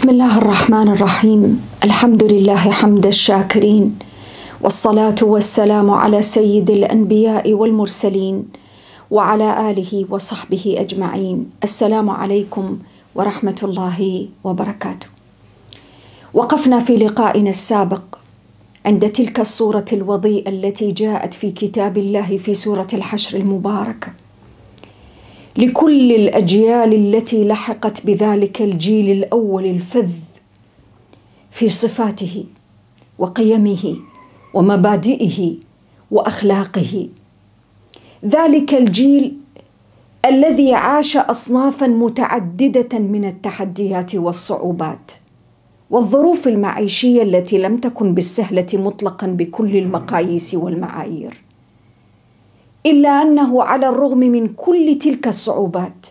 بسم الله الرحمن الرحيم الحمد لله حمد الشاكرين والصلاه والسلام على سيد الانبياء والمرسلين وعلى اله وصحبه اجمعين السلام عليكم ورحمه الله وبركاته وقفنا في لقائنا السابق عند تلك الصوره الوضيئه التي جاءت في كتاب الله في سوره الحشر المباركه لكل الاجيال التي لحقت بذلك الجيل الاول الفذ في صفاته وقيمه ومبادئه واخلاقه ذلك الجيل الذي عاش اصنافا متعدده من التحديات والصعوبات والظروف المعيشيه التي لم تكن بالسهله مطلقا بكل المقاييس والمعايير إلا أنه على الرغم من كل تلك الصعوبات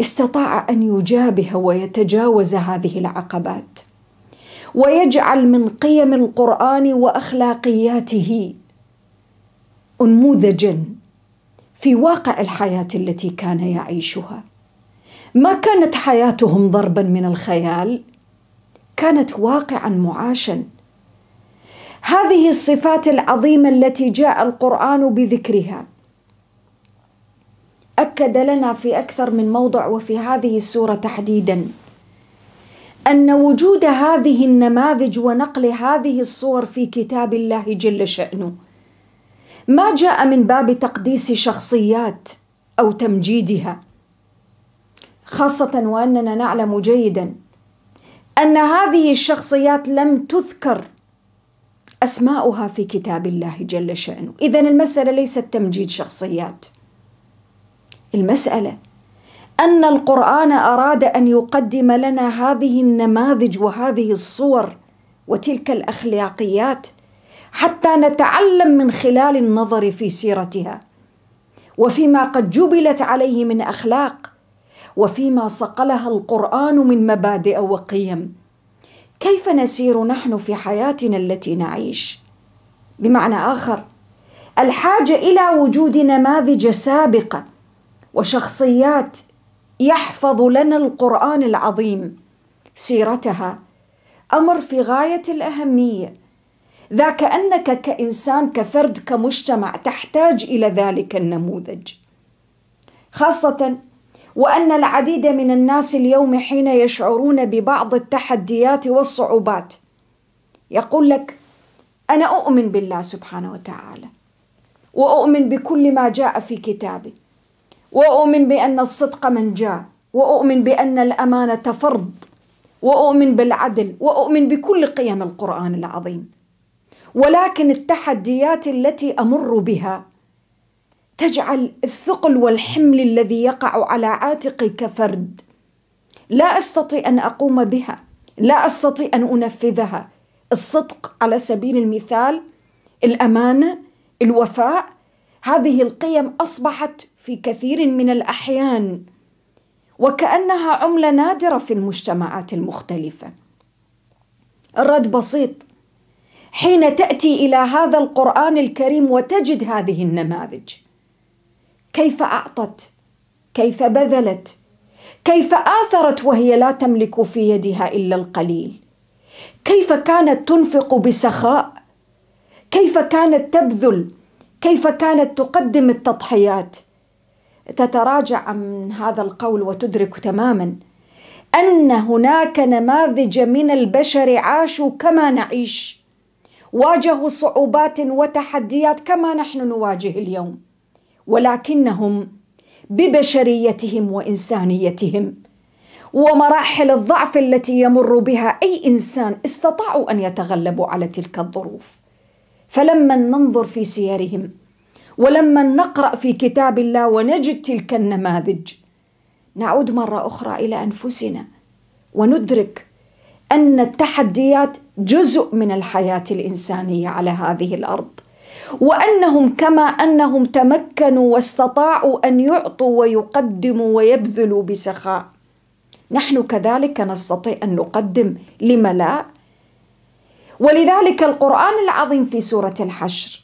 استطاع أن يجابه ويتجاوز هذه العقبات ويجعل من قيم القرآن وأخلاقياته أنموذجا في واقع الحياة التي كان يعيشها ما كانت حياتهم ضربا من الخيال كانت واقعا معاشا هذه الصفات العظيمه التي جاء القران بذكرها اكد لنا في اكثر من موضع وفي هذه السوره تحديدا ان وجود هذه النماذج ونقل هذه الصور في كتاب الله جل شانه ما جاء من باب تقديس شخصيات او تمجيدها خاصه واننا نعلم جيدا ان هذه الشخصيات لم تذكر أسماؤها في كتاب الله جل شأنه إذا المسألة ليست تمجيد شخصيات المسألة أن القرآن أراد أن يقدم لنا هذه النماذج وهذه الصور وتلك الأخلاقيات حتى نتعلم من خلال النظر في سيرتها وفيما قد جبلت عليه من أخلاق وفيما صقلها القرآن من مبادئ وقيم كيف نسير نحن في حياتنا التي نعيش بمعنى اخر الحاجه الى وجود نماذج سابقه وشخصيات يحفظ لنا القران العظيم سيرتها امر في غايه الاهميه ذاك انك كانسان كفرد كمجتمع تحتاج الى ذلك النموذج خاصه وان العديد من الناس اليوم حين يشعرون ببعض التحديات والصعوبات يقول لك انا اؤمن بالله سبحانه وتعالى واؤمن بكل ما جاء في كتابه واؤمن بان الصدق من جاء واؤمن بان الامانه فرض واؤمن بالعدل واؤمن بكل قيم القران العظيم ولكن التحديات التي امر بها تجعل الثقل والحمل الذي يقع على عاتقي كفرد لا استطيع ان اقوم بها لا استطيع ان انفذها الصدق على سبيل المثال الامانه الوفاء هذه القيم اصبحت في كثير من الاحيان وكانها عمله نادره في المجتمعات المختلفه الرد بسيط حين تاتي الى هذا القران الكريم وتجد هذه النماذج كيف أعطت كيف بذلت كيف آثرت وهي لا تملك في يدها إلا القليل كيف كانت تنفق بسخاء كيف كانت تبذل كيف كانت تقدم التضحيات تتراجع عن هذا القول وتدرك تماما ان هناك نماذج من البشر عاشوا كما نعيش واجهوا صعوبات وتحديات كما نحن نواجه اليوم ولكنهم ببشريتهم وانسانيتهم ومراحل الضعف التي يمر بها اي انسان استطاعوا ان يتغلبوا على تلك الظروف فلما ننظر في سيرهم ولما نقرا في كتاب الله ونجد تلك النماذج نعود مره اخرى الى انفسنا وندرك ان التحديات جزء من الحياه الانسانيه على هذه الارض وانهم كما انهم تمكنوا واستطاعوا ان يعطوا ويقدموا ويبذلوا بسخاء نحن كذلك نستطيع ان نقدم لم لا ولذلك القران العظيم في سوره الحشر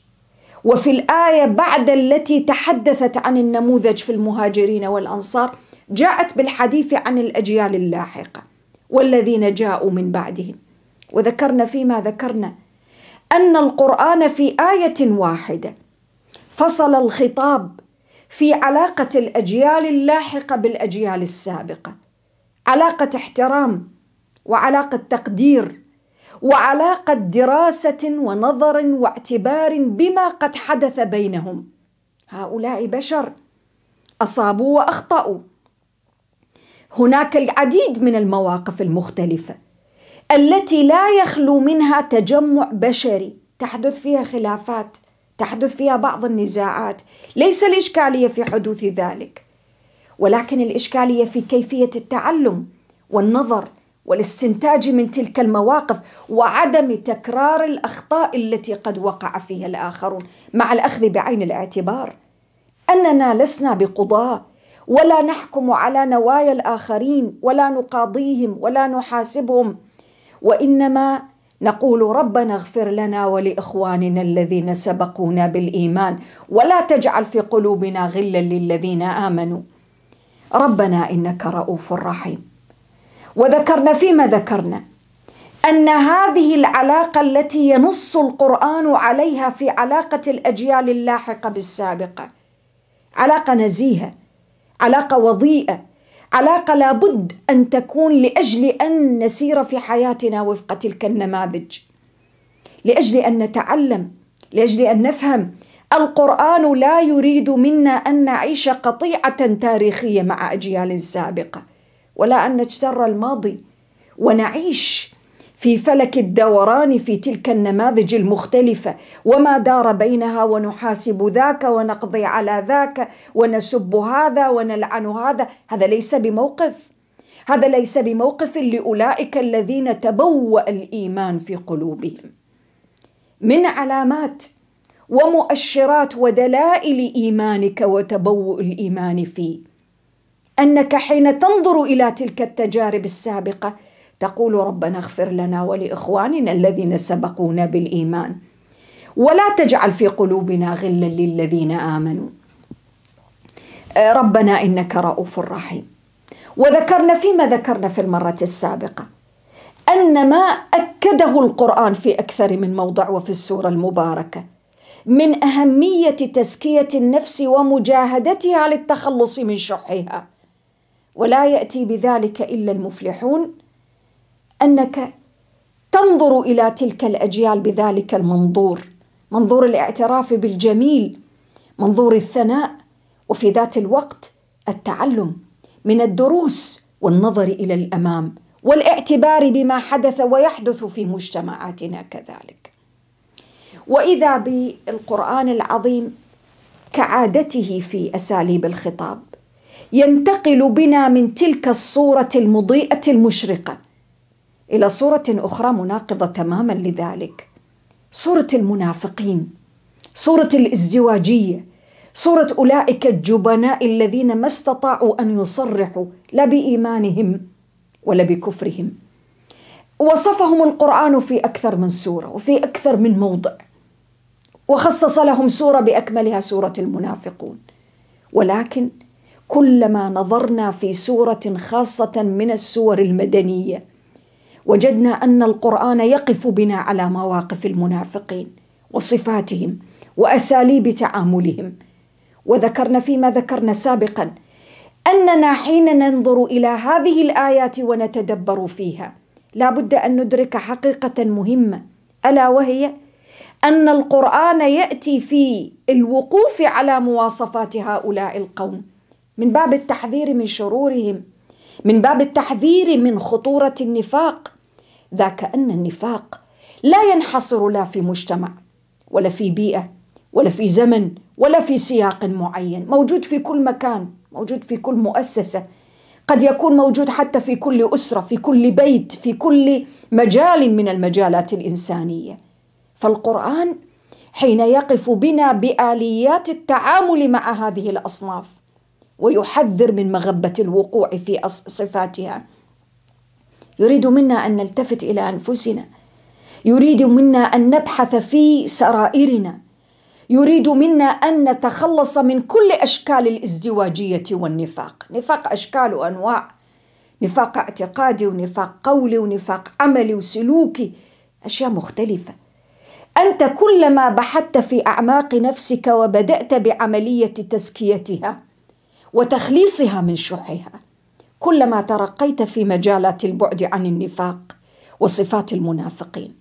وفي الايه بعد التي تحدثت عن النموذج في المهاجرين والانصار جاءت بالحديث عن الاجيال اللاحقه والذين جاءوا من بعدهم وذكرنا فيما ذكرنا أن القرآن في آية واحدة فصل الخطاب في علاقة الأجيال اللاحقة بالأجيال السابقة علاقة احترام وعلاقة تقدير وعلاقة دراسة ونظر واعتبار بما قد حدث بينهم هؤلاء بشر أصابوا وأخطأوا هناك العديد من المواقف المختلفه التي لا يخلو منها تجمع بشري تحدث فيها خلافات تحدث فيها بعض النزاعات ليس الإشكالية في حدوث ذلك ولكن الإشكالية في كيفية التعلم والنظر والاستنتاج من تلك المواقف وعدم تكرار الأخطاء التي قد وقع فيها الآخرون مع الأخذ بعين الاعتبار أننا لسنا بقضاة ولا نحكم على نوايا الآخرين ولا نقاضيهم ولا نحاسبهم وانما نقول ربنا اغفر لنا ولاخواننا الذين سبقونا بالايمان ولا تجعل في قلوبنا غلا للذين امنوا ربنا انك رؤوف رحيم وذكرنا فيما ذكرنا ان هذه العلاقه التي ينص القران عليها في علاقه الاجيال اللاحقه بالسابقه علاقه نزيهه علاقه وضيئه علاقة لابد أن تكون لأجل أن نسير في حياتنا وفق تلك النماذج لأجل أن نتعلم لأجل أن نفهم القرآن لا يريد منا أن نعيش قطيعة تاريخية مع أجيال سابقة ولا أن نجتر الماضي ونعيش في فلك الدوران في تلك النماذج المختلفة وما دار بينها ونحاسب ذاك ونقضي على ذاك ونسب هذا ونلعن هذا هذا ليس بموقف هذا ليس بموقف لأولئك الذين تبوأ الإيمان في قلوبهم من علامات ومؤشرات ودلائل إيمانك وتبوء الإيمان فيه أنك حين تنظر إلى تلك التجارب السابقة تقول ربنا اغفر لنا ولاخواننا الذين سبقونا بالايمان ولا تجعل في قلوبنا غلا للذين امنوا آه، ربنا انك رؤوف رحيم وذكرنا فيما ذكرنا في المره السابقه ان ما اكده القران في اكثر من موضع وفي السوره المباركه من اهميه تزكيه النفس ومجاهدتها للتخلص من شحها ولا ياتي بذلك الا المفلحون انك تنظر الى تلك الاجيال بذلك المنظور منظور الاعتراف بالجميل منظور الثناء وفي ذات الوقت التعلم من الدروس والنظر الى الامام والاعتبار بما حدث ويحدث في مجتمعاتنا كذلك واذا بالقران العظيم كعادته في اساليب الخطاب ينتقل بنا من تلك الصوره المضيئه المشرقه الى صوره اخرى مناقضه تماما لذلك صوره المنافقين صوره الازدواجيه صوره اولئك الجبناء الذين ما استطاعوا ان يصرحوا لا بايمانهم ولا بكفرهم وصفهم القران في اكثر من سوره وفي اكثر من موضع وخصص لهم سوره باكملها سوره المنافقون ولكن كلما نظرنا في سوره خاصه من السور المدنيه وجدنا ان القران يقف بنا على مواقف المنافقين وصفاتهم واساليب تعاملهم وذكرنا فيما ذكرنا سابقا اننا حين ننظر الى هذه الايات ونتدبر فيها لا بد ان ندرك حقيقه مهمه الا وهي ان القران ياتي في الوقوف على مواصفات هؤلاء القوم من باب التحذير من شرورهم من باب التحذير من خطوره النفاق ذاك أن النفاق لا ينحصر لا في مجتمع ولا في بيئة ولا في زمن ولا في سياق معين موجود في كل مكان موجود في كل مؤسسة قد يكون موجود حتى في كل أسرة في كل بيت في كل مجال من المجالات الإنسانية فالقرآن حين يقف بنا بآليات التعامل مع هذه الأصناف ويحذر من مغبة الوقوع في صفاتها يريد منا ان نلتفت الى انفسنا يريد منا ان نبحث في سرائرنا يريد منا ان نتخلص من كل اشكال الازدواجيه والنفاق نفاق اشكال وانواع نفاق اعتقادي ونفاق قولي ونفاق عملي وسلوكي اشياء مختلفه انت كلما بحثت في اعماق نفسك وبدات بعمليه تزكيتها وتخليصها من شحها كلما ترقيت في مجالات البعد عن النفاق وصفات المنافقين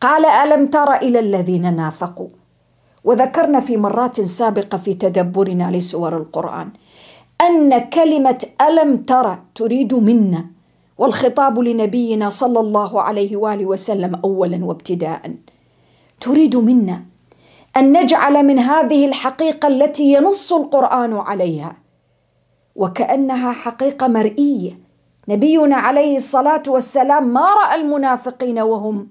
قال الم تر الى الذين نافقوا وذكرنا في مرات سابقه في تدبرنا لسور القران ان كلمه الم تر تريد منا والخطاب لنبينا صلى الله عليه واله وسلم اولا وابتداء تريد منا ان نجعل من هذه الحقيقه التي ينص القران عليها وكأنها حقيقة مرئية نبينا عليه الصلاة والسلام ما رأى المنافقين وهم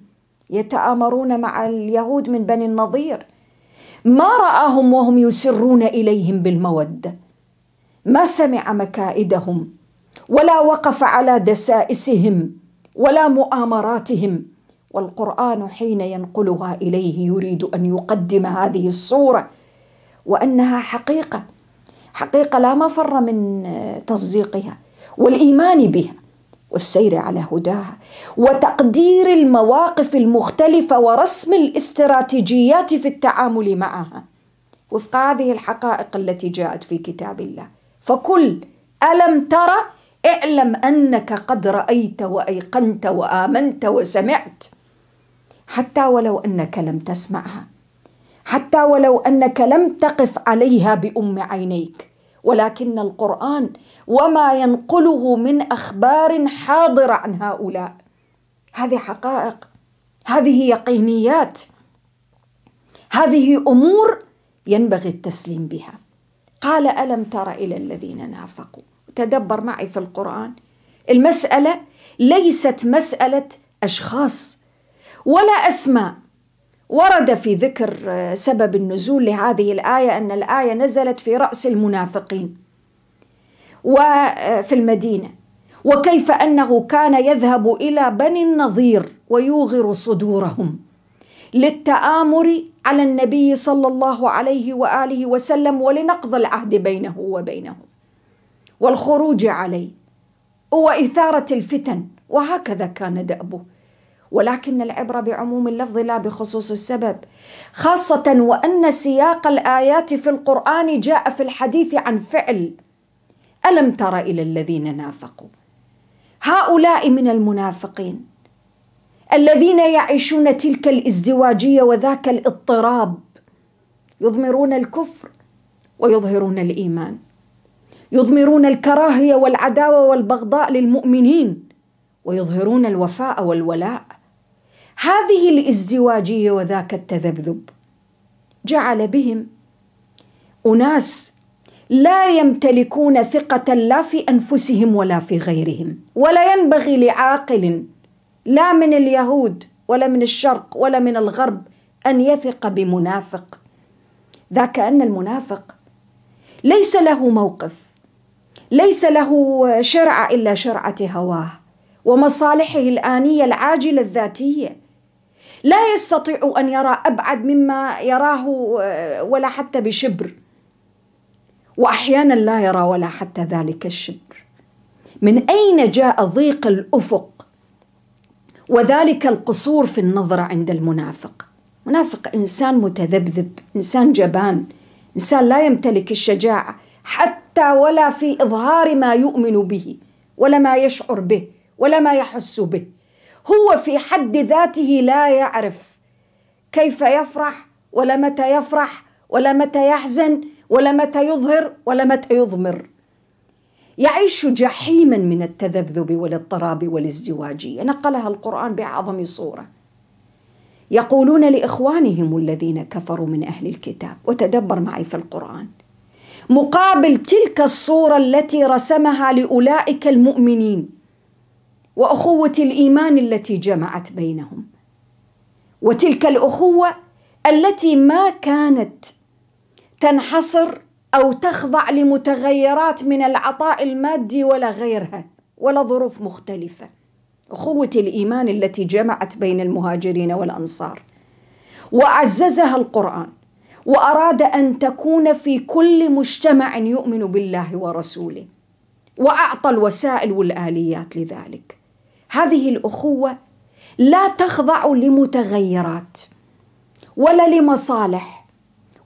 يتآمرون مع اليهود من بني النظير ما رآهم وهم يسرون إليهم بالمودة ما سمع مكائدهم ولا وقف على دسائسهم ولا مؤامراتهم والقرآن حين ينقلها إليه يريد أن يقدم هذه الصورة وأنها حقيقة حقيقة لا مفر من آه، تصديقها والإيمان بها والسير على هداها وتقدير المواقف المختلفة ورسم الاستراتيجيات في التعامل معها وفق هذه الحقائق التي جاءت في كتاب الله فكل ألم ترى اعلم أنك قد رأيت وأيقنت وآمنت وسمعت حتى ولو أنك لم تسمعها حتى ولو انك لم تقف عليها بام عينيك ولكن القرآن وما ينقله من أخبار حاضرة عن هؤلاء هذه حقائق هذه يقينيات هذه أمور ينبغي التسليم بها قال ألم تر إلى الذين نافقوا تدبر معي في القرآن المسألة ليست مسألة أشخاص ولا أسماء ورد في ذكر آه، سبب النزول لهذه الآية أن الآية نزلت في رأس المنافقين وفي آه، المدينة وكيف أنه كان يذهب إلى بني النظير ويوغر صدورهم للتآمر على النبي صلى الله عليه وآله وسلم ولنقض العهد بينه وبينهم والخروج عليه وإثارة الفتن وهكذا كان دأبه ولكن العبرة بعموم اللفظ لا بخصوص السبب خاصة وأن سياق الآيات في القرآن جاء في الحديث عن فعل ألم تر إلى الذين نافقوا هؤلاء من المنافقين الذين يعيشون تلك الازدواجية وذاك الاضطراب يضمرون الكفر ويظهرون الإيمان يضمرون الكراهية والعداوة والبغضاء للمؤمنين ويظهرون الوفاء والولاء هذه الازدواجيه وذاك التذبذب جعل بهم اناس لا يمتلكون ثقه لا في انفسهم ولا في غيرهم ولا ينبغي لعاقل لا من اليهود ولا من الشرق ولا من الغرب ان يثق بمنافق ذاك ان المنافق ليس له موقف ليس له شرع الا شرعه هواه ومصالحه الانيه العاجله الذاتيه لا يستطيع أن يرى أبعد مما يراه آه، ولا حتى بشبر وأحيانا لا يرى ولا حتى ذلك الشبر من أين جاء ضيق الأفق وذلك القصور في النظر عند المنافق منافق إنسان متذبذب إنسان جبان إنسان لا يمتلك الشجاعة حتى ولا في إظهار ما يؤمن به ولا ما يشعر به ولا ما يحس به هو في حد ذاته لا يعرف كيف يفرح ولا متى يفرح ولا متى يحزن ولا متى يظهر ولا متى يضمر يعيش جحيما من التذبذب والاضطراب والازدواجيه نقلها القران باعظم صوره يقولون لاخوانهم الذين كفروا من اهل الكتاب وتدبر معي في القران مقابل تلك الصوره التي رسمها لاولئك المؤمنين واخوه الايمان التي جمعت بينهم وتلك الاخوه التي ما كانت تنحصر او تخضع لمتغيرات من العطاء المادي ولا غيرها ولا ظروف مختلفه اخوه الايمان التي جمعت بين المهاجرين والانصار وعززها القران واراد ان تكون في كل مجتمع يؤمن بالله ورسوله واعطى الوسائل والاليات لذلك هذه الاخوه لا تخضع لمتغيرات ولا لمصالح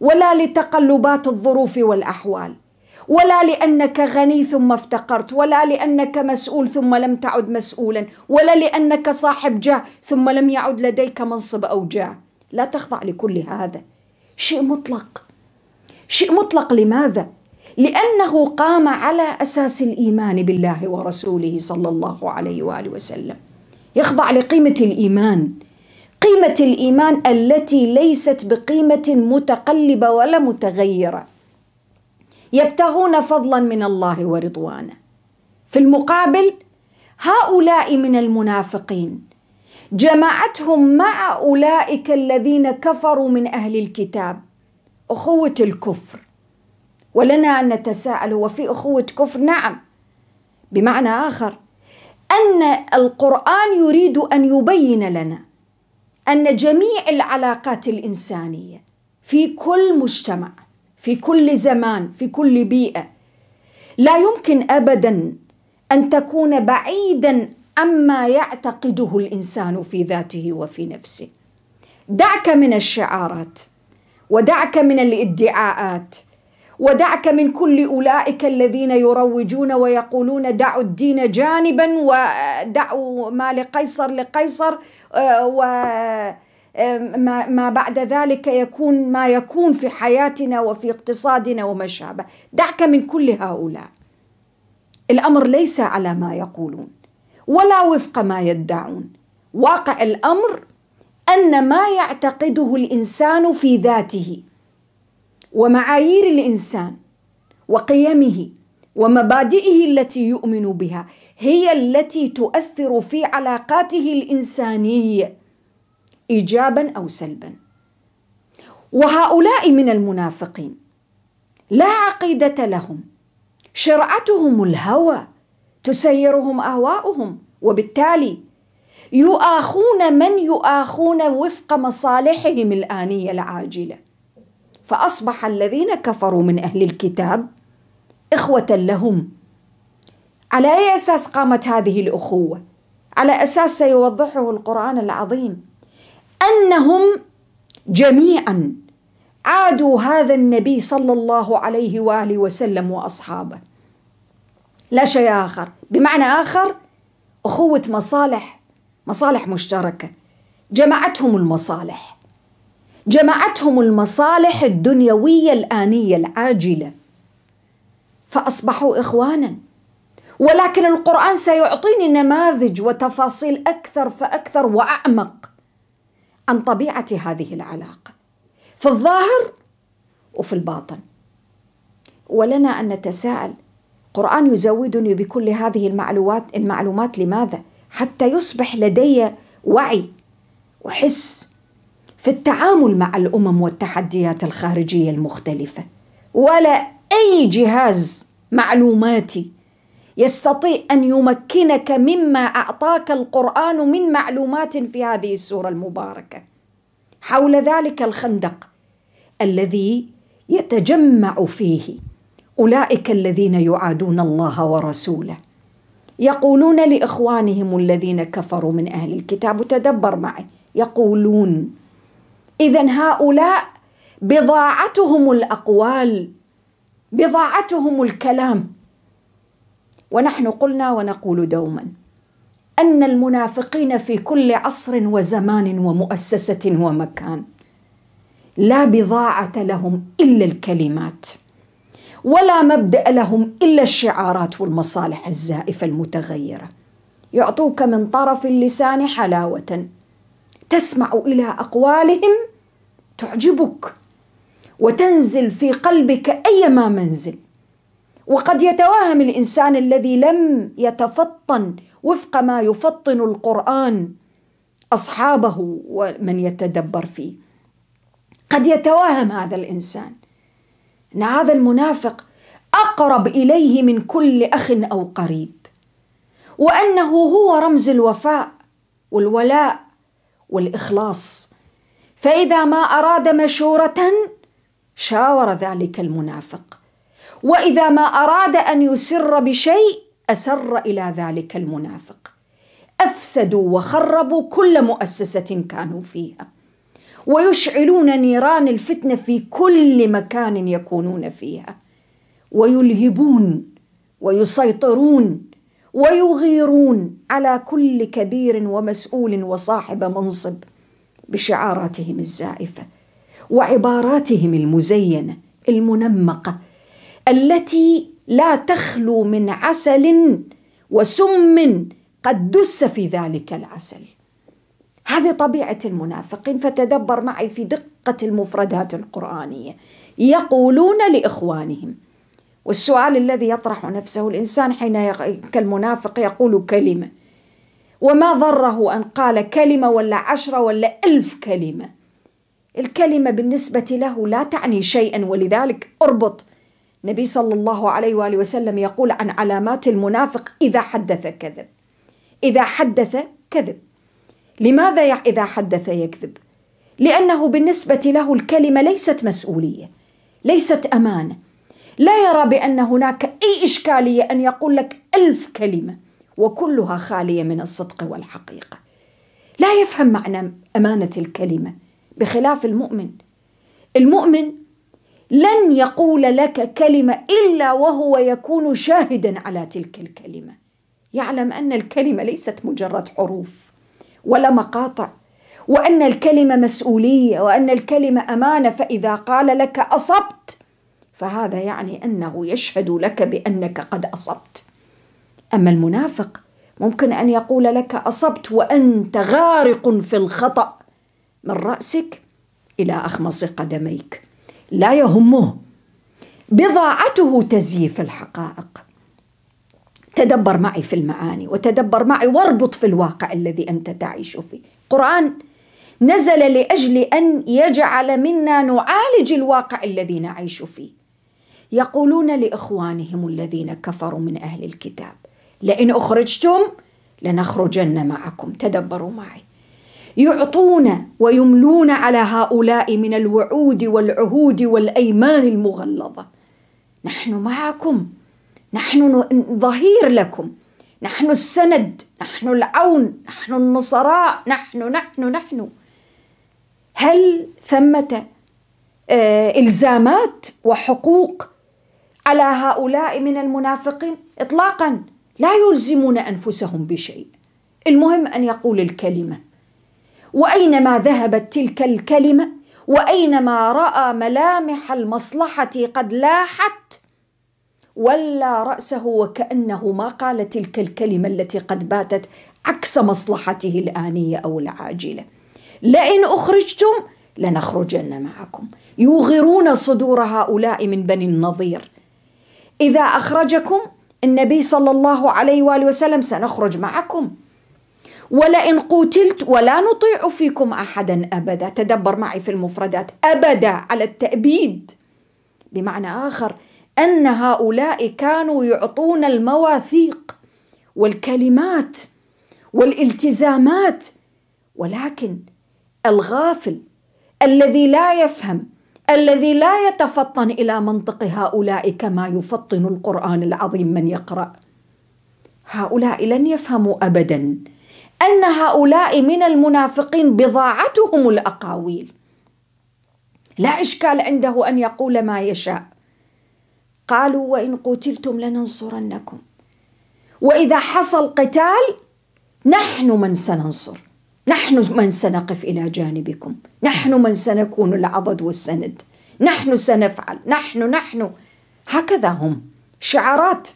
ولا لتقلبات الظروف والاحوال ولا لانك غني ثم افتقرت ولا لانك مسؤول ثم لم تعد مسؤولا ولا لانك صاحب جاه ثم لم يعد لديك منصب او جاه لا تخضع لكل هذا شيء مطلق شيء مطلق لماذا لأنه قام على أساس الإيمان بالله ورسوله صلى الله عليه وآله وسلم يخضع لقيمة الإيمان قيمة الإيمان التي ليست بقيمة متقلبة ولا متغيرة يبتغون فضلا من الله ورضوانه في المقابل هؤلاء من المنافقين جمعتهم مع اولئك الذين كفروا من اهل الكتاب اخوه الكفر ولنا أن نتساءل وفي أخوة كفر نعم بمعنى آخر أن القرآن يريد أن يبين لنا أن جميع العلاقات الإنسانية في كل مجتمع في كل زمان في كل بيئة لا يمكن أبدا أن تكون بعيدا عما يعتقده الإنسان في ذاته وفي نفسه دعك من الشعارات ودعك من الادعاءات ودعك من كل أولئك الذين يروجون ويقولون دعوا الدين جانبا ودعوا ما لقيصر لقيصر آه، و آه، ما بعد ذلك يكون ما يكون في حياتنا وفي اقتصادنا وما شابه دعك من كل هؤلاء الأمر ليس على ما يقولون ولا وفق ما يدعون واقع الأمر أن ما يعتقده الإنسان في ذاته ومعايير الانسان وقيمه ومبادئه التي يؤمن بها هي التي تؤثر في علاقاته الانسانيه ايجابا او سلبا وهؤلاء من المنافقين لا عقيده لهم شرعتهم الهوى تسيرهم اهواؤهم وبالتالي يؤاخون من يؤاخون وفق مصالحهم الانيه العاجله فأصبح الذين كفروا من أهل الكتاب إخوة لهم على أي أساس قامت هذه الأخوة؟ على أساس سيوضحه القرآن العظيم أنهم جميعا عادوا هذا النبي صلى الله عليه وآله وسلم وأصحابه لا شيء آخر بمعنى آخر أخوة مصالح مصالح مشتركة جمعتهم المصالح جمعتهم المصالح الدنيويه الانيه العاجله فاصبحوا اخوانا ولكن القران سيعطيني نماذج وتفاصيل اكثر فاكثر واعمق عن طبيعه هذه العلاقه في الظاهر وفي الباطن ولنا ان نتساءل القران يزودني بكل هذه المعلومات المعلومات لماذا حتى يصبح لدي وعي وحس في التعامل مع الامم والتحديات الخارجيه المختلفه ولا اي جهاز معلوماتي يستطيع ان يمكنك مما اعطاك القران من معلومات في هذه السوره المباركه حول ذلك الخندق الذي يتجمع فيه اولئك الذين يعادون الله ورسوله يقولون لاخوانهم الذين كفروا من اهل الكتاب تدبر معي يقولون اذا هؤلاء بضاعتهم الاقوال بضاعتهم الكلام ونحن قلنا ونقول دوما ان المنافقين في كل عصر وزمان ومؤسسه ومكان لا بضاعه لهم الا الكلمات ولا مبدا لهم الا الشعارات والمصالح الزائفه المتغيره يعطوك من طرف اللسان حلاوه تسمع الى اقوالهم تعجبك وتنزل في قلبك ايما منزل وقد يتوهم الانسان الذي لم يتفطن وفق ما يفطن القران اصحابه ومن يتدبر فيه قد يتوهم هذا الانسان ان هذا المنافق اقرب اليه من كل اخ او قريب وانه هو رمز الوفاء والولاء والاخلاص فإذا ما أراد مشورة شاور ذلك المنافق وإذا ما أراد أن يسر بشيء أسر إلى ذلك المنافق أفسدوا وخربوا كل مؤسسة كانوا فيها ويشعلون نيران الفتنة في كل مكان يكونون فيها ويلهبون ويسيطرون ويغيرون على كل كبير ومسؤول وصاحب منصب بشعاراتهم الزائفه وعباراتهم المزينه المنمقه التي لا تخلو من عسل وسم قد دس في ذلك العسل هذه طبيعه المنافقين فتدبر معي في دقه المفردات القرانيه يقولون لاخوانهم والسؤال الذي يطرح نفسه الانسان حين كالمنافق يقول كلمه وما ضره أن قال كلمة ولا عشرة ولا ألف كلمة الكلمة بالنسبة له لا تعني شيئا ولذلك اربط النبي صلى الله عليه وآله وسلم يقول عن علامات المنافق إذا حدث كذب إذا حدث كذب لماذا إذا حدث يكذب؟ لأنه بالنسبة له الكلمة ليست مسؤولية ليست أمانة لا يرى بأن هناك أي إشكالية أن يقول لك ألف كلمة وكلها خاليه من الصدق والحقيقه لا يفهم معنى امانه الكلمه بخلاف المؤمن المؤمن لن يقول لك كلمه الا وهو يكون شاهدا على تلك الكلمه يعلم ان الكلمه ليست مجرد حروف ولا مقاطع وان الكلمه مسؤوليه وان الكلمه امانه فاذا قال لك اصبت فهذا يعني انه يشهد لك بانك قد اصبت أما المنافق ممكن أن يقول لك أصبت وأنت غارق في الخطأ من رأسك إلى أخمص قدميك لا يهمه بضاعته تزييف الحقائق تدبر معي في المعاني وتدبر معي واربط في الواقع الذي أنت تعيش فيه قرآن نزل لأجل أن يجعل منا نعالج الواقع الذي نعيش فيه يقولون لإخوانهم الذين كفروا من أهل الكتاب لئن أخرجتم لنخرجن معكم تدبروا معي يعطون ويملون على هؤلاء من الوعود والعهود والأيمان المغلظة نحن معكم نحن ظهير لكم نحن السند نحن العون نحن النصراء نحن نحن نحن هل ثمة آه، إلزامات وحقوق على هؤلاء من المنافقين إطلاقا لا يلزمون انفسهم بشيء المهم ان يقول الكلمه واينما ذهبت تلك الكلمه واينما راى ملامح المصلحه قد لاحت ولى راسه وكانه ما قال تلك الكلمه التي قد باتت عكس مصلحته الانيه او العاجله لئن اخرجتم لنخرجن معكم يوغرون صدور هؤلاء من بني النظير اذا اخرجكم النبي صلى الله عليه واله وسلم سنخرج معكم ولئن قتلت ولا نطيع فيكم احدا ابدا تدبر معي في المفردات ابدا على التابيد بمعنى اخر ان هؤلاء كانوا يعطون المواثيق والكلمات والالتزامات ولكن الغافل الذي لا يفهم الذي لا يتفطن الى منطق هؤلاء كما يفطن القران العظيم من يقرا هؤلاء لن يفهموا ابدا ان هؤلاء من المنافقين بضاعتهم الاقاويل لا اشكال عنده ان يقول ما يشاء قالوا وان قتلتم لننصرنكم واذا حصل قتال نحن من سننصر نحن من سنقف إلى جانبكم نحن من سنكون العضد والسند نحن سنفعل نحن نحن هكذا هم شعارات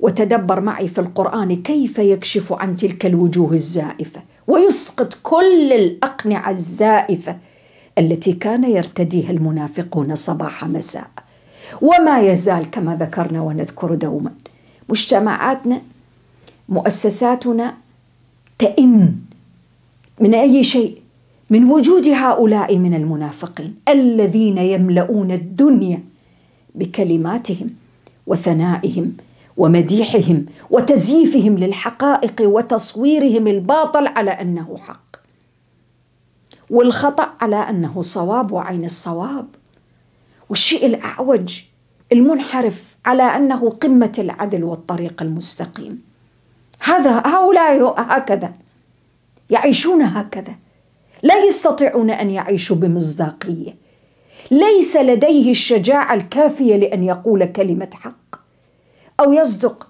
وتدبر معي في القرآن كيف يكشف عن تلك الوجوه الزائفة ويسقط كل الأقنعة الزائفة التي كان يرتديها المنافقون صباح مساء وما يزال كما ذكرنا ونذكر دوما مجتمعاتنا مؤسساتنا تئم من أي شيء؟ من وجود هؤلاء من المنافقين الذين يملؤون الدنيا بكلماتهم وثنائهم ومديحهم وتزييفهم للحقائق وتصويرهم الباطل على انه حق والخطا على انه صواب وعين الصواب والشيء الاعوج المنحرف على انه قمه العدل والطريق المستقيم هذا هؤلاء هكذا يعيشون هكذا لا يستطيعون ان يعيشوا بمصداقيه ليس لديه الشجاعه الكافيه لان يقول كلمه حق او يصدق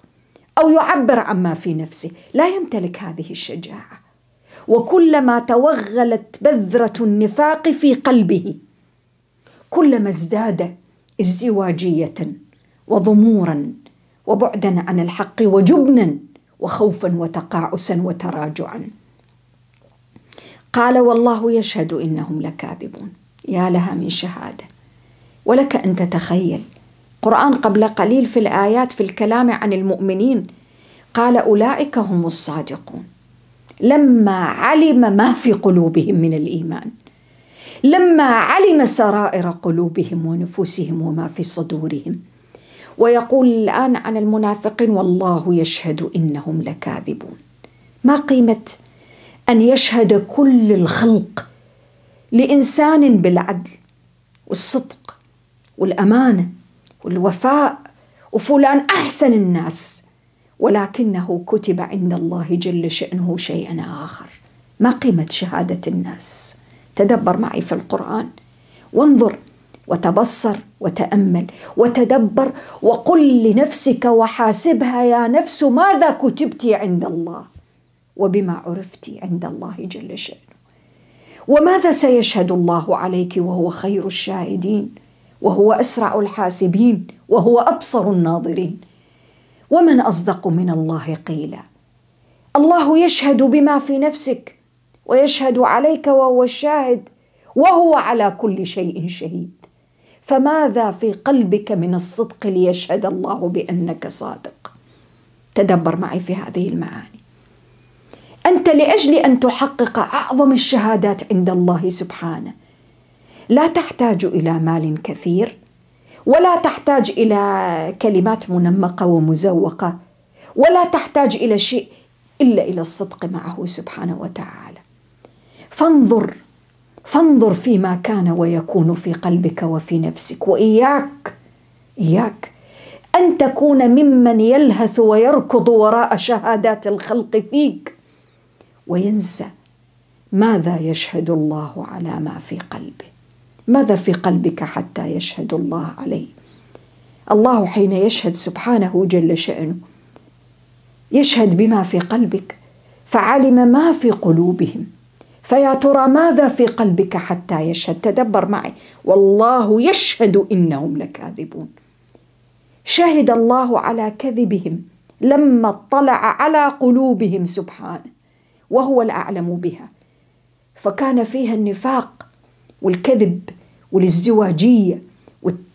او يعبر عما في نفسه لا يمتلك هذه الشجاعه وكلما توغلت بذره النفاق في قلبه كلما ازداد ازدواجيه وضمورا وبعدا عن الحق وجبنا وخوفا وتقاعسا وتراجعا قال والله يشهد انهم لكاذبون يا لها من شهاده ولك ان تتخيل قران قبل قليل في الايات في الكلام عن المؤمنين قال اولئك هم الصادقون لما علم ما في قلوبهم من الايمان لما علم سرائر قلوبهم ونفوسهم وما في صدورهم ويقول الان عن المنافقين والله يشهد انهم لكاذبون ما قيمه ان يشهد كل الخلق لانسان بالعدل والصدق والامانه والوفاء وفلان احسن الناس ولكنه كتب عند الله جل شانه شيئا اخر ما قيمه شهاده الناس تدبر معي في القران وانظر وتبصر وتامل وتدبر وقل لنفسك وحاسبها يا نفس ماذا كتبت عند الله وبما عرفت عند الله جل شأنه وماذا سيشهد الله عليك وهو خير الشاهدين وهو أسرع الحاسبين وهو أبصر الناظرين ومن أصدق من الله قيلا الله يشهد بما في نفسك ويشهد عليك وهو الشاهد وهو على كل شيء شهيد فماذا في قلبك من الصدق ليشهد الله بانك صادق تدبر معي في هذه المعاني أنت لأجل أن تحقق أعظم الشهادات عند الله سبحانه لا تحتاج إلى مال كثير ولا تحتاج إلى كلمات منمقة ومزوقة ولا تحتاج إلى شيء إلا إلى الصدق معه سبحانه وتعالى فانظر فانظر فيما كان ويكون في قلبك وفي نفسك وإياك إياك أن تكون ممن يلهث ويركض وراء شهادات الخلق فيك وينسى ماذا يشهد الله على ما في قلبه ماذا في قلبك حتى يشهد الله عليه الله حين يشهد سبحانه جل شأنه يشهد بما في قلبك فعلم ما في قلوبهم فيا ترى ماذا في قلبك حتى يشهد تدبر معي والله يشهد انهم لكاذبون شهد الله على كذبهم لما اطلع على قلوبهم سبحانه وهو الأعلم بها فكان فيها النفاق والكذب والازدواجية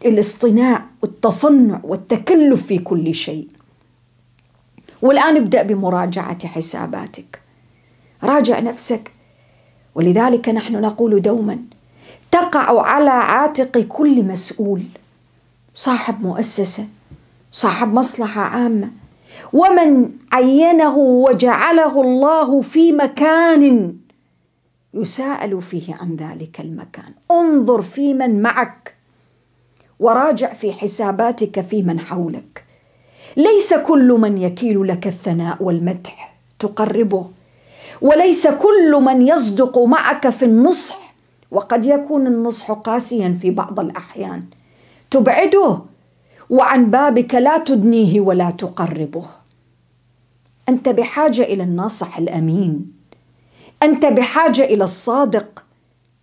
والاصطناع والتصنع والتكلف في كل شيء والآن ابدأ بمراجعة حساباتك راجع نفسك ولذلك نحن نقول دوما تقع على عاتق كل مسؤول صاحب مؤسسة صاحب مصلحة عامة ومن عينه وجعله الله في مكان يساءل فيه عن ذلك المكان انظر في من معك وراجع في حساباتك في من حولك ليس كل من يكيل لك الثناء والمدح تقربه وليس كل من يصدق معك في النصح وقد يكون النصح قاسيا في بعض الاحيان تبعده وعن بابك لا تدنيه ولا تقربه انت بحاجه الى الناصح الامين انت بحاجه الى الصادق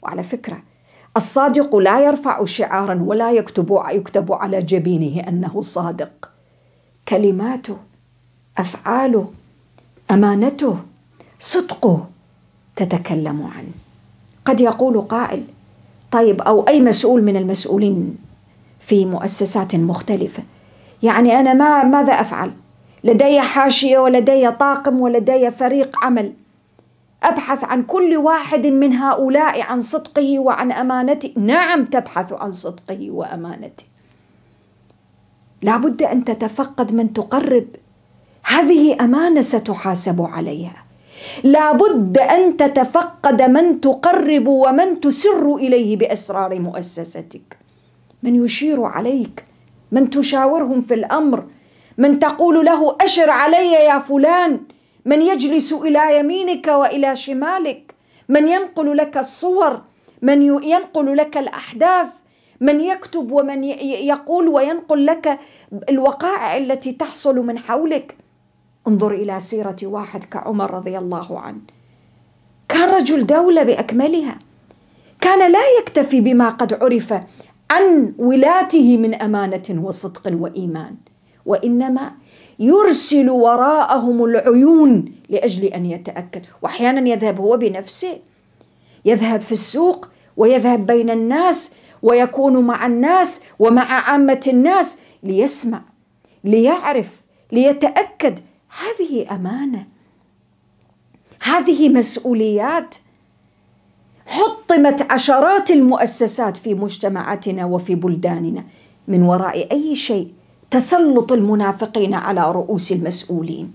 وعلى فكره الصادق لا يرفع شعارا ولا يكتب يكتب على جبينه انه صادق كلماته افعاله امانته صدقه تتكلم عنه قد يقول قائل طيب او اي مسؤول من المسؤولين في مؤسسات مختلفة يعني أنا ما ماذا أفعل لدي حاشية ولدي طاقم ولدي فريق عمل أبحث عن كل واحد من هؤلاء عن صدقه وعن أمانته نعم تبحث عن صدقه وأمانته لابد أن تتفقد من تقرب هذه أمانة ستحاسب عليها لابد أن تتفقد من تقرب ومن تسر إليه بأسرار مؤسستك من يشير عليك من تشاورهم في الامر من تقول له اشر علي يا فلان من يجلس الى يمينك والى شمالك من ينقل لك الصور من ينقل لك الاحداث من يكتب ومن يقول وينقل لك الوقائع التي تحصل من حولك انظر الى سيره واحد كعمر رضي الله عنه كان رجل دوله باكملها كان لا يكتفي بما قد عرف عن ولاته من امانه وصدق وايمان وانما يرسل وراءهم العيون لاجل ان يتاكد واحيانا يذهب هو بنفسه يذهب في السوق ويذهب بين الناس ويكون مع الناس ومع عامه الناس ليسمع ليعرف ليتاكد هذه امانه هذه مسؤوليات حطمت عشرات المؤسسات في مجتمعاتنا وفي بلداننا من وراء اي شيء تسلط المنافقين على رؤوس المسؤولين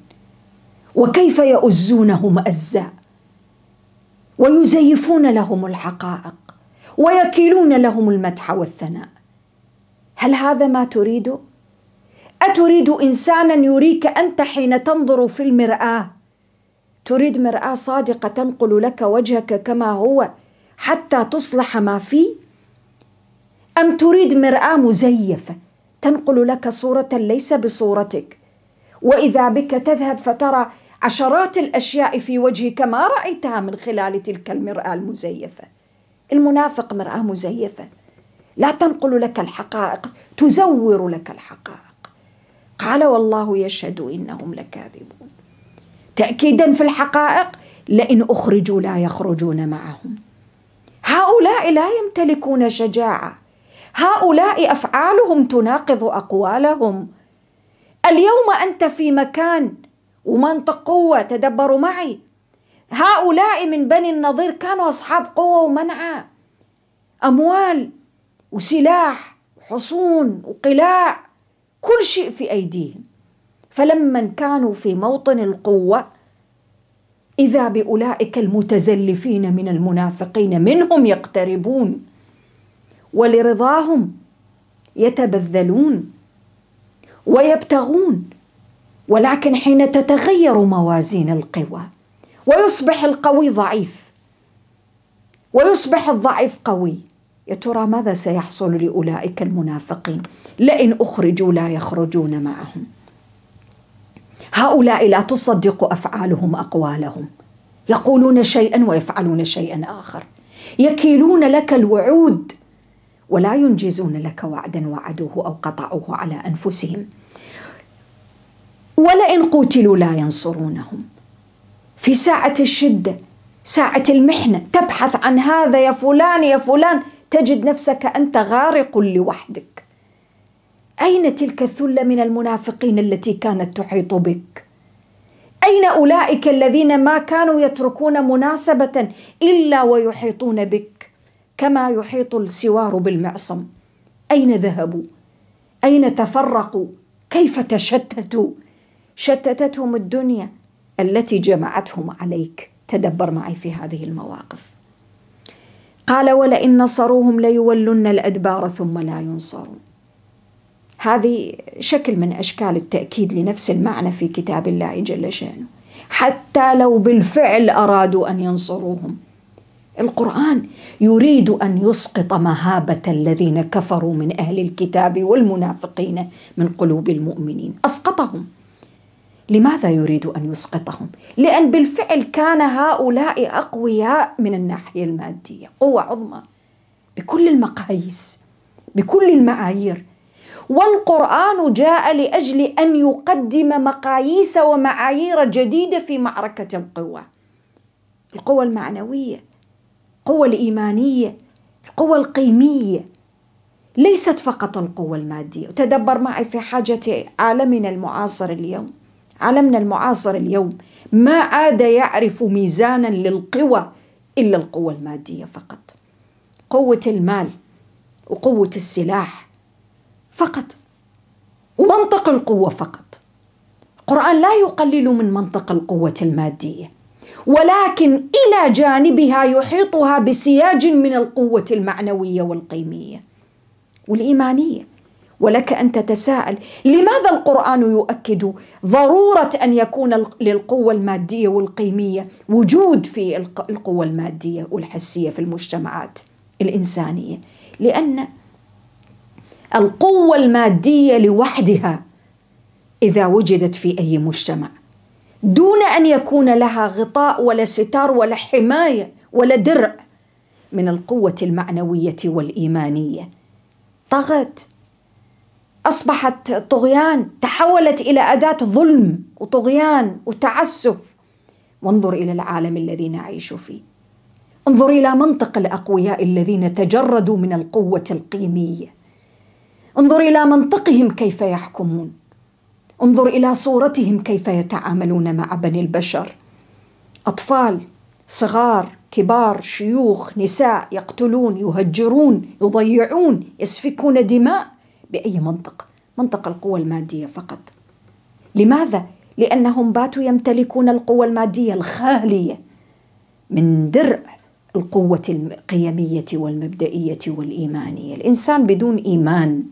وكيف يؤزونهم ازاء ويزيفون لهم الحقائق ويكيلون لهم المدح والثناء هل هذا ما تريده؟ أتريد إنسانا يريك أنت حين تنظر في المرآة تريد مرآة صادقة تنقل لك وجهك كما هو حتى تصلح ما فيه أم تريد مرآة مزيفة تنقل لك صورة ليس بصورتك وإذا بك تذهب فترى عشرات الأشياء في وجهك ما رأيتها من خلال تلك المرآة المزيفة المنافق مرآة مزيفة لا تنقل لك الحقائق تزور لك الحقائق قال والله يشهد إنهم لكاذبون تأكيدا في الحقائق لئن أخرجوا لا يخرجون معهم هؤلاء لا يمتلكون شجاعة هؤلاء أفعالهم تناقض أقوالهم اليوم أنت في مكان ومنطق قوة تدبروا معي هؤلاء من بني النظير كانوا أصحاب قوة ومنعة أموال وسلاح وحصون وقلاع كل شيء في أيديهم فلما كانوا في موطن القوة إذا بأولئك المتزلفين من المنافقين منهم يقتربون ولرضاهم يتبذلون ويبتغون ولكن حين تتغير موازين القوى ويصبح القوي ضعيف ويصبح الضعيف قوي يا ترى ماذا سيحصل لاولئك المنافقين لئن اخرجوا لا يخرجون معهم هؤلاء لا تصدق افعالهم اقوالهم يقولون شيئا ويفعلون شيئا اخر يكيلون لك الوعود ولا ينجزون لك وعدا وعدوه او قطعوه على انفسهم ولئن قتلوا لا ينصرونهم في ساعه الشده ساعه المحنه تبحث عن هذا يا فلان يا فلان تجد نفسك انت غارق لوحدك أين تلك الثلة من المنافقين التي كانت تحيط بك؟ أين أولئك الذين ما كانوا يتركون مناسبة إلا ويحيطون بك كما يحيط السوار بالمعصم؟ أين ذهبوا؟ أين تفرقوا؟ كيف تشتتوا؟ شتتتهم الدنيا التي جمعتهم عليك، تدبر معي في هذه المواقف. قال ولئن نصروهم ليولن الادبار ثم لا ينصرون هذه شكل من أشكال التأكيد لنفس المعنى في كتاب الله جل شأنه حتى لو بالفعل أرادوا أن ينصروهم القرآن يريد أن يسقط مهابة الذين كفروا من أهل الكتاب والمنافقين من قلوب المؤمنين أسقطهم لماذا يريد أن يسقطهم؟ لأن بالفعل كان هؤلاء أقوياء من الناحية المادية قوة عظمى بكل المقاييس بكل المعايير والقرآن جاء لأجل أن يقدم مقاييس ومعايير جديدة في معركة القوى القوى المعنوية القوى الإيمانية القوى القيمية ليست فقط القوة المادية تدبر معي في حاجة عالمنا المعاصر اليوم عالمنا المعاصر اليوم ما عاد يعرف ميزانا للقوى إلا القوة المادية فقط قوة المال وقوة السلاح فقط ومنطق القوة فقط القرآن لا يقلل من منطق القوة المادية ولكن إلى جانبها يحيطها بسياج من القوة المعنوية والقيمية والإيمانية ولك أن تتساءل لماذا القرآن يؤكد ضرورة أن يكون للقوة المادية والقيمية وجود في القوة المادية والحسية في المجتمعات الإنسانية لأن القوة المادية لوحدها إذا وجدت في أي مجتمع دون أن يكون لها غطاء ولا ستار ولا حماية ولا درع من القوة المعنوية والإيمانية طغت أصبحت طغيان تحولت إلى أداة ظلم وطغيان وتعسف وانظر إلى العالم الذي نعيش فيه انظر إلى منطق الأقوياء الذين تجردوا من القوة القيمية انظر إلى منطقهم كيف يحكمون انظر إلى صورتهم كيف يتعاملون مع بني البشر أطفال صغار كبار شيوخ نساء يقتلون يهجرون يضيعون يسفكون دماء بأي منطق منطق القوى المادية فقط لماذا؟ لأنهم باتوا يمتلكون القوى المادية الخالية من درء القوة القيمية والمبدئية والإيمانية الإنسان بدون إيمان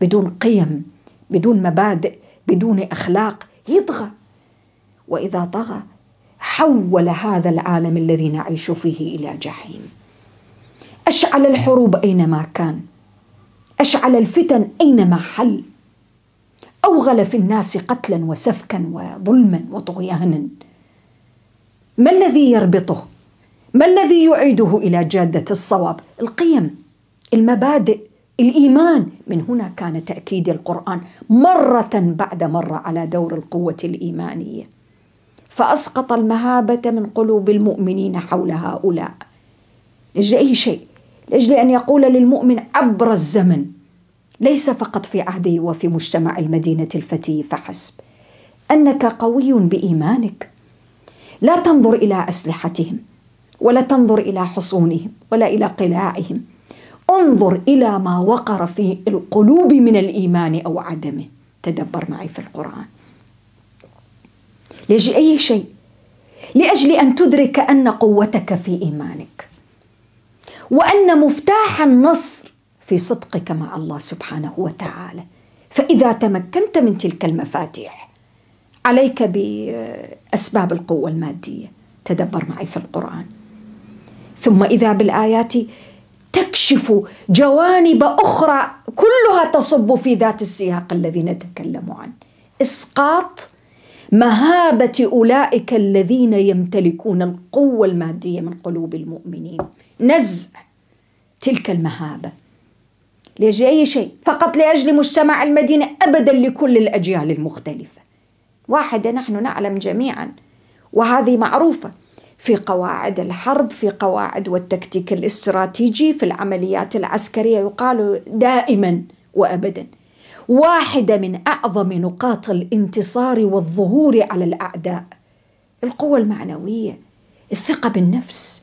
بدون قيم بدون مبادئ بدون اخلاق يطغى واذا طغى حول هذا العالم الذي نعيش فيه الى جحيم اشعل الحروب اينما كان اشعل الفتن اينما حل اوغل في الناس قتلا وسفكا وظلما وطغيانا ما الذي يربطه ما الذي يعيده الى جاده الصواب القيم المبادئ الإيمان من هنا كان تأكيد القرآن مرة بعد مرة على دور القوة الإيمانية فأسقط المهابة من قلوب المؤمنين حول هؤلاء لأجل أي شيء لأجل أن يقول للمؤمن عبر الزمن ليس فقط في عهده وفي مجتمع المدينة الفتي فحسب أنك قوي بإيمانك لا تنظر إلى أسلحتهم ولا تنظر إلى حصونهم ولا إلى قلاعهم انظر إلى ما وقر في القلوب من الإيمان أو عدمه تدبر معي في القرآن لأجل أي شيء لأجل أن تدرك أن قوتك في إيمانك وأن مفتاح النصر في صدقك مع الله سبحانه وتعالى فإذا تمكنت من تلك المفاتيح عليك بأسباب القوة المادية تدبر معي في القرآن ثم إذا بالآيات تكشف جوانب اخرى كلها تصب في ذات السياق الذي نتكلم عنه اسقاط مهابه اولئك الذين يمتلكون القوه الماديه من قلوب المؤمنين نزع تلك المهابه لاجل اي شيء فقط لاجل مجتمع المدينه ابدا لكل الاجيال المختلفه واحده نحن نعلم جميعا وهذه معروفه في قواعد الحرب في قواعد والتكتيك الاستراتيجي في العمليات العسكريه يقال دائما وابدا واحده من اعظم نقاط الانتصار والظهور على الاعداء القوه المعنويه الثقه بالنفس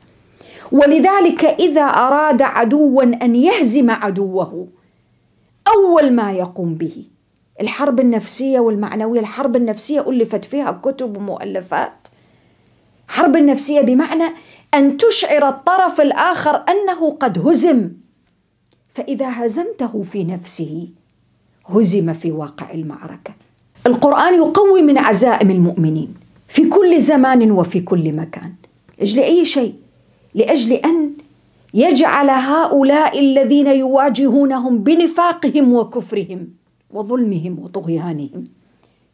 ولذلك اذا اراد عدو ان يهزم عدوه اول ما يقوم به الحرب النفسيه والمعنويه الحرب النفسيه الفت فيها كتب ومؤلفات حرب النفسية بمعنى أن تشعر الطرف الآخر أنه قد هزم فإذا هزمته في نفسه هزم في واقع المعركة القرآن يقوي من عزائم المؤمنين في كل زمان وفي كل مكان لأجل أي شيء لأجل أن يجعل هؤلاء الذين يواجهونهم بنفاقهم وكفرهم وظلمهم وطغيانهم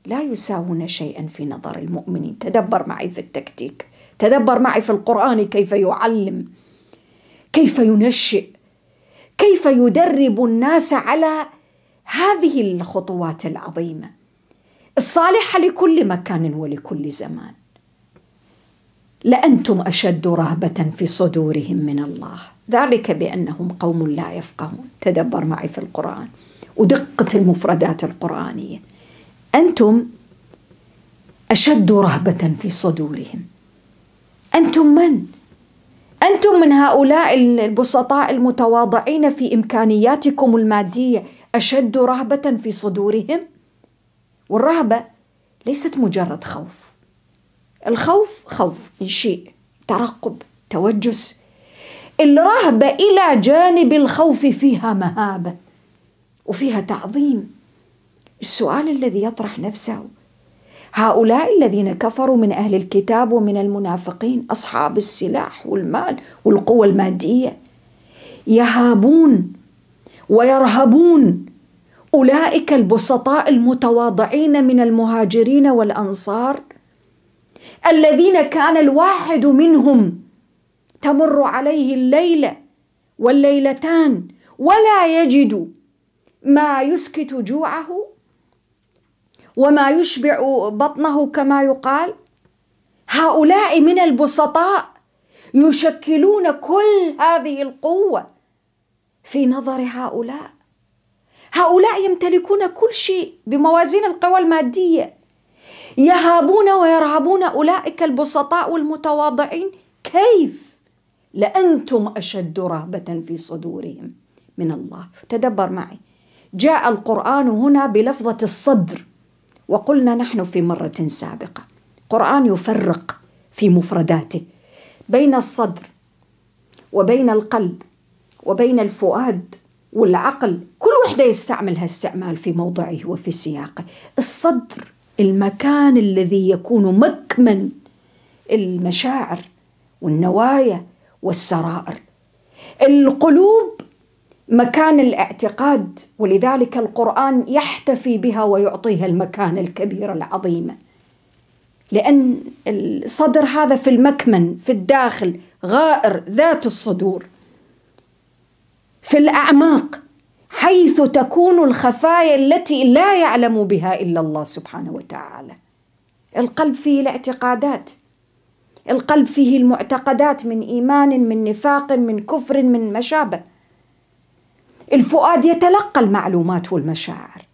لا يساوون شيئا في نظر المؤمنين تدبر معي في التكتيك تدبر معي في القرآن كيف يعلم كيف ينشئ كيف يدرب الناس على هذه الخطوات العظيمة الصالحة لكل مكان ولكل زمان لأنتم أشد رهبة في صدورهم من الله ذلك بأنهم قوم لا يفقهون تدبر معي في القرآن ودقة المفردات القرآنية انتم اشد رهبه في صدورهم انتم من انتم من هؤلاء البسطاء المتواضعين في امكانياتكم الماديه اشد رهبه في صدورهم والرهبه ليست مجرد خوف الخوف خوف من شيء ترقب توجس الرهبه الى جانب الخوف فيها مهابه وفيها تعظيم السؤال الذي يطرح نفسه هؤلاء الذين كفروا من اهل الكتاب ومن المنافقين اصحاب السلاح والمال والقوه الماديه يهابون ويرهبون اولئك البسطاء المتواضعين من المهاجرين والانصار الذين كان الواحد منهم تمر عليه الليله والليلتان ولا يجد ما يسكت جوعه وما يشبع بطنه كما يقال هؤلاء من البسطاء يشكلون كل هذه القوه في نظر هؤلاء هؤلاء يمتلكون كل شيء بموازين القوى الماديه يهابون ويرهبون اولئك البسطاء والمتواضعين كيف لانتم اشد رهبه في صدورهم من الله تدبر معي جاء القران هنا بلفظه الصدر وقلنا نحن في مرة سابقة قرآن يفرق في مفرداته بين الصدر وبين القلب وبين الفؤاد والعقل كل وحدة يستعملها استعمال في موضعه وفي سياقه الصدر المكان الذي يكون مكمن المشاعر والنوايا والسرائر القلوب مكان الاعتقاد ولذلك القرآن يحتفي بها ويعطيها المكان الكبير العظيم لأن الصدر هذا في المكمن في الداخل غائر ذات الصدور في الأعماق حيث تكون الخفايا التي لا يعلم بها إلا الله سبحانه وتعالى القلب فيه الاعتقادات القلب فيه المعتقدات من إيمان من نفاق من كفر من مشابه الفؤاد يتلقى المعلومات والمشاعر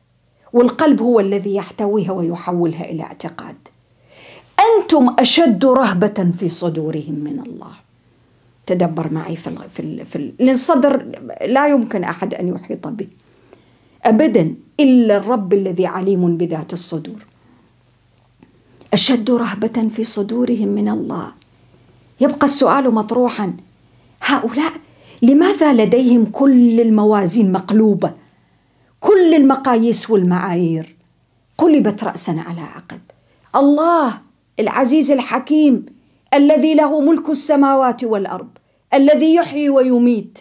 والقلب هو الذي يحتويها ويحولها الى اعتقاد انتم اشد رهبه في صدورهم من الله تدبر معي في في في الصدر للصدر لا يمكن احد ان يحيط به ابدا الا الرب الذي عليم بذات الصدور اشد رهبه في صدورهم من الله يبقى السؤال مطروحا هؤلاء لماذا لديهم كل الموازين مقلوبه كل المقاييس والمعايير قلبت راسنا على عقب الله العزيز الحكيم الذي له ملك السماوات والارض الذي يحيي ويميت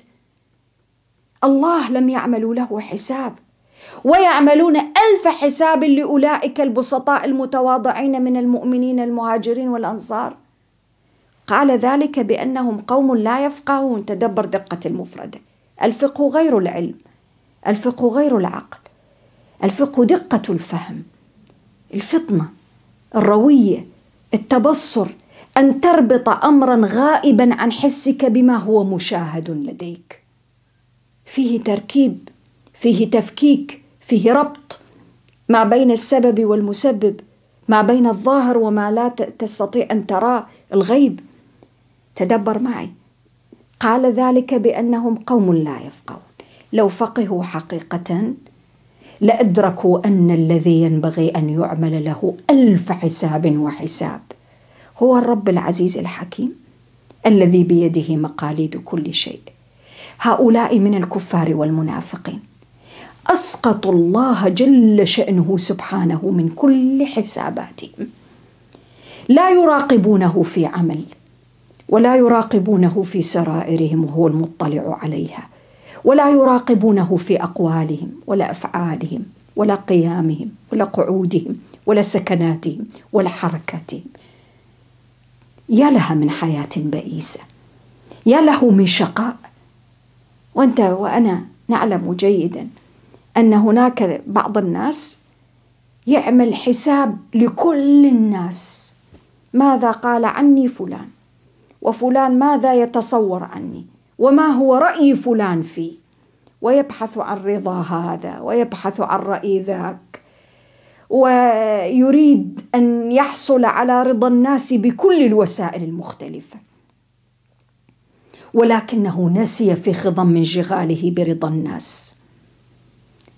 الله لم يعملوا له حساب ويعملون الف حساب لاولئك البسطاء المتواضعين من المؤمنين المهاجرين والانصار قال ذلك بأنهم قوم لا يفقهون تدبر دقة المفردة الفقه غير العلم الفقه غير العقل الفقه دقة الفهم الفطنة الروية التبصر أن تربط أمرا غائبا عن حسك بما هو مشاهد لديك فيه تركيب فيه تفكيك فيه ربط ما بين السبب والمسبب ما بين الظاهر وما لا تستطيع أن تراه الغيب تدبر معي قال ذلك بأنهم قوم لا يفقهون لو فقهوا حقيقة لأدركوا أن الذي ينبغي أن يعمل له ألف حساب وحساب هو الرب العزيز الحكيم الذي بيده مقاليد كل شيء هؤلاء من الكفار والمنافقين اسقطوا الله جل شانه سبحانه من كل حساباتهم لا يراقبونه في عمل ولا يراقبونه في سرائرهم وهو المطلع عليها ولا يراقبونه في اقوالهم ولا افعالهم ولا قيامهم ولا قعودهم ولا سكناتهم ولا حركاتهم يا لها من حياه بئيسه يا له من شقاء وانت وانا نعلم جيدا ان هناك بعض الناس يعمل حساب لكل الناس ماذا قال عني فلان وفلان ماذا يتصور عني وما هو راي فلان في ويبحث عن رضا هذا ويبحث عن راي ذاك ويريد ان يحصل على رضا الناس بكل الوسائل المختلفه ولكنه نسي في خضم انشغاله برضا الناس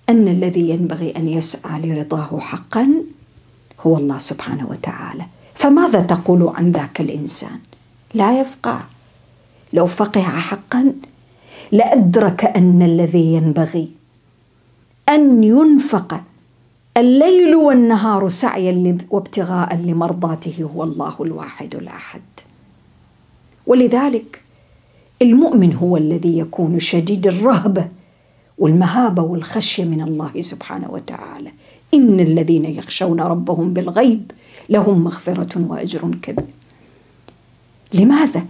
ان الذي ينبغي ان يسعى لرضاه حقا هو الله سبحانه وتعالى فماذا تقول عن ذاك الانسان لا يفقه لو فقه حقا لادرك ان الذي ينبغي ان ينفق الليل والنهار سعيا وابتغاء لمرضاته هو الله الواحد الاحد ولذلك المؤمن هو الذي يكون شديد الرهبه والمهابه والخشيه من الله سبحانه وتعالى ان الذين يخشون ربهم بالغيب لهم مغفره واجر كبير لماذا؟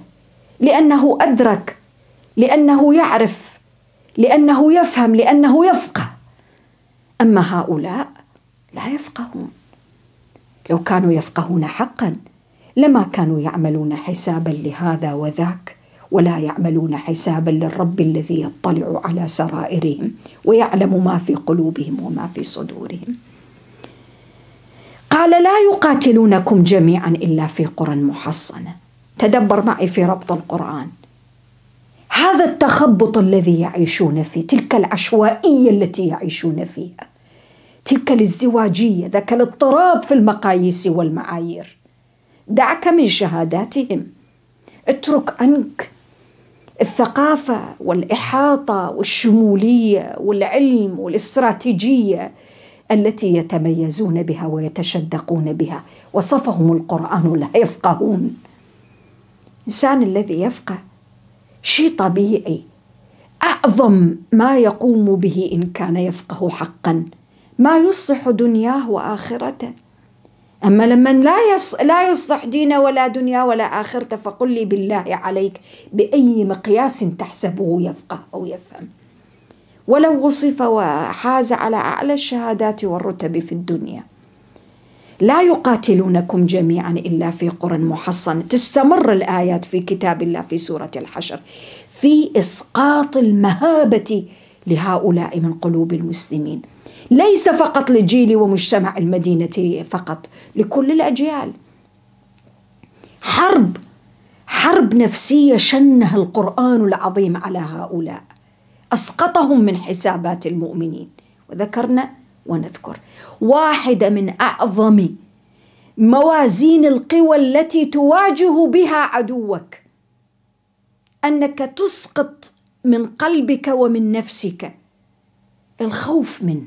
لأنه أدرك لأنه يعرف لأنه يفهم لأنه يفقه أما هؤلاء لا يفقهون لو كانوا يفقهون حقا لما كانوا يعملون حسابا لهذا وذاك ولا يعملون حسابا للرب الذي يطلع على سرائرهم ويعلم ما في قلوبهم وما في صدورهم قال لا يقاتلونكم جميعا الا في قرى محصنه تدبر معي في ربط القرآن هذا التخبط الذي يعيشون فيه تلك العشوائية التي يعيشون فيها تلك الازدواجية ذاك الاضطراب في المقاييس والمعايير دعك من شهاداتهم اترك عنك الثقافة والإحاطة والشمولية والعلم والاستراتيجية التي يتميزون بها ويتشدقون بها وصفهم القرآن لا يفقهون الإنسان الذي يفقه شيء طبيعي أعظم ما يقوم به إن كان يفقه حقا ما يصلح دنياه وآخرته أما لمن لا لا يصلح دينه ولا دنيا ولا آخرته فقل لي بالله عليك بأي مقياس تحسبه يفقه أو يفهم ولو وصف وحاز على أعلى الشهادات والرتب في الدنيا لا يقاتلونكم جميعا الا في قرى محصنه تستمر الايات في كتاب الله في سوره الحشر في اسقاط المهابه لهؤلاء من قلوب المسلمين ليس فقط لجيل ومجتمع المدينه فقط لكل الاجيال حرب حرب نفسيه شنها القران العظيم على هؤلاء اسقطهم من حسابات المؤمنين وذكرنا ونذكر واحدة من أعظم موازين القوى التي تواجه بها عدوك أنك تسقط من قلبك ومن نفسك الخوف منه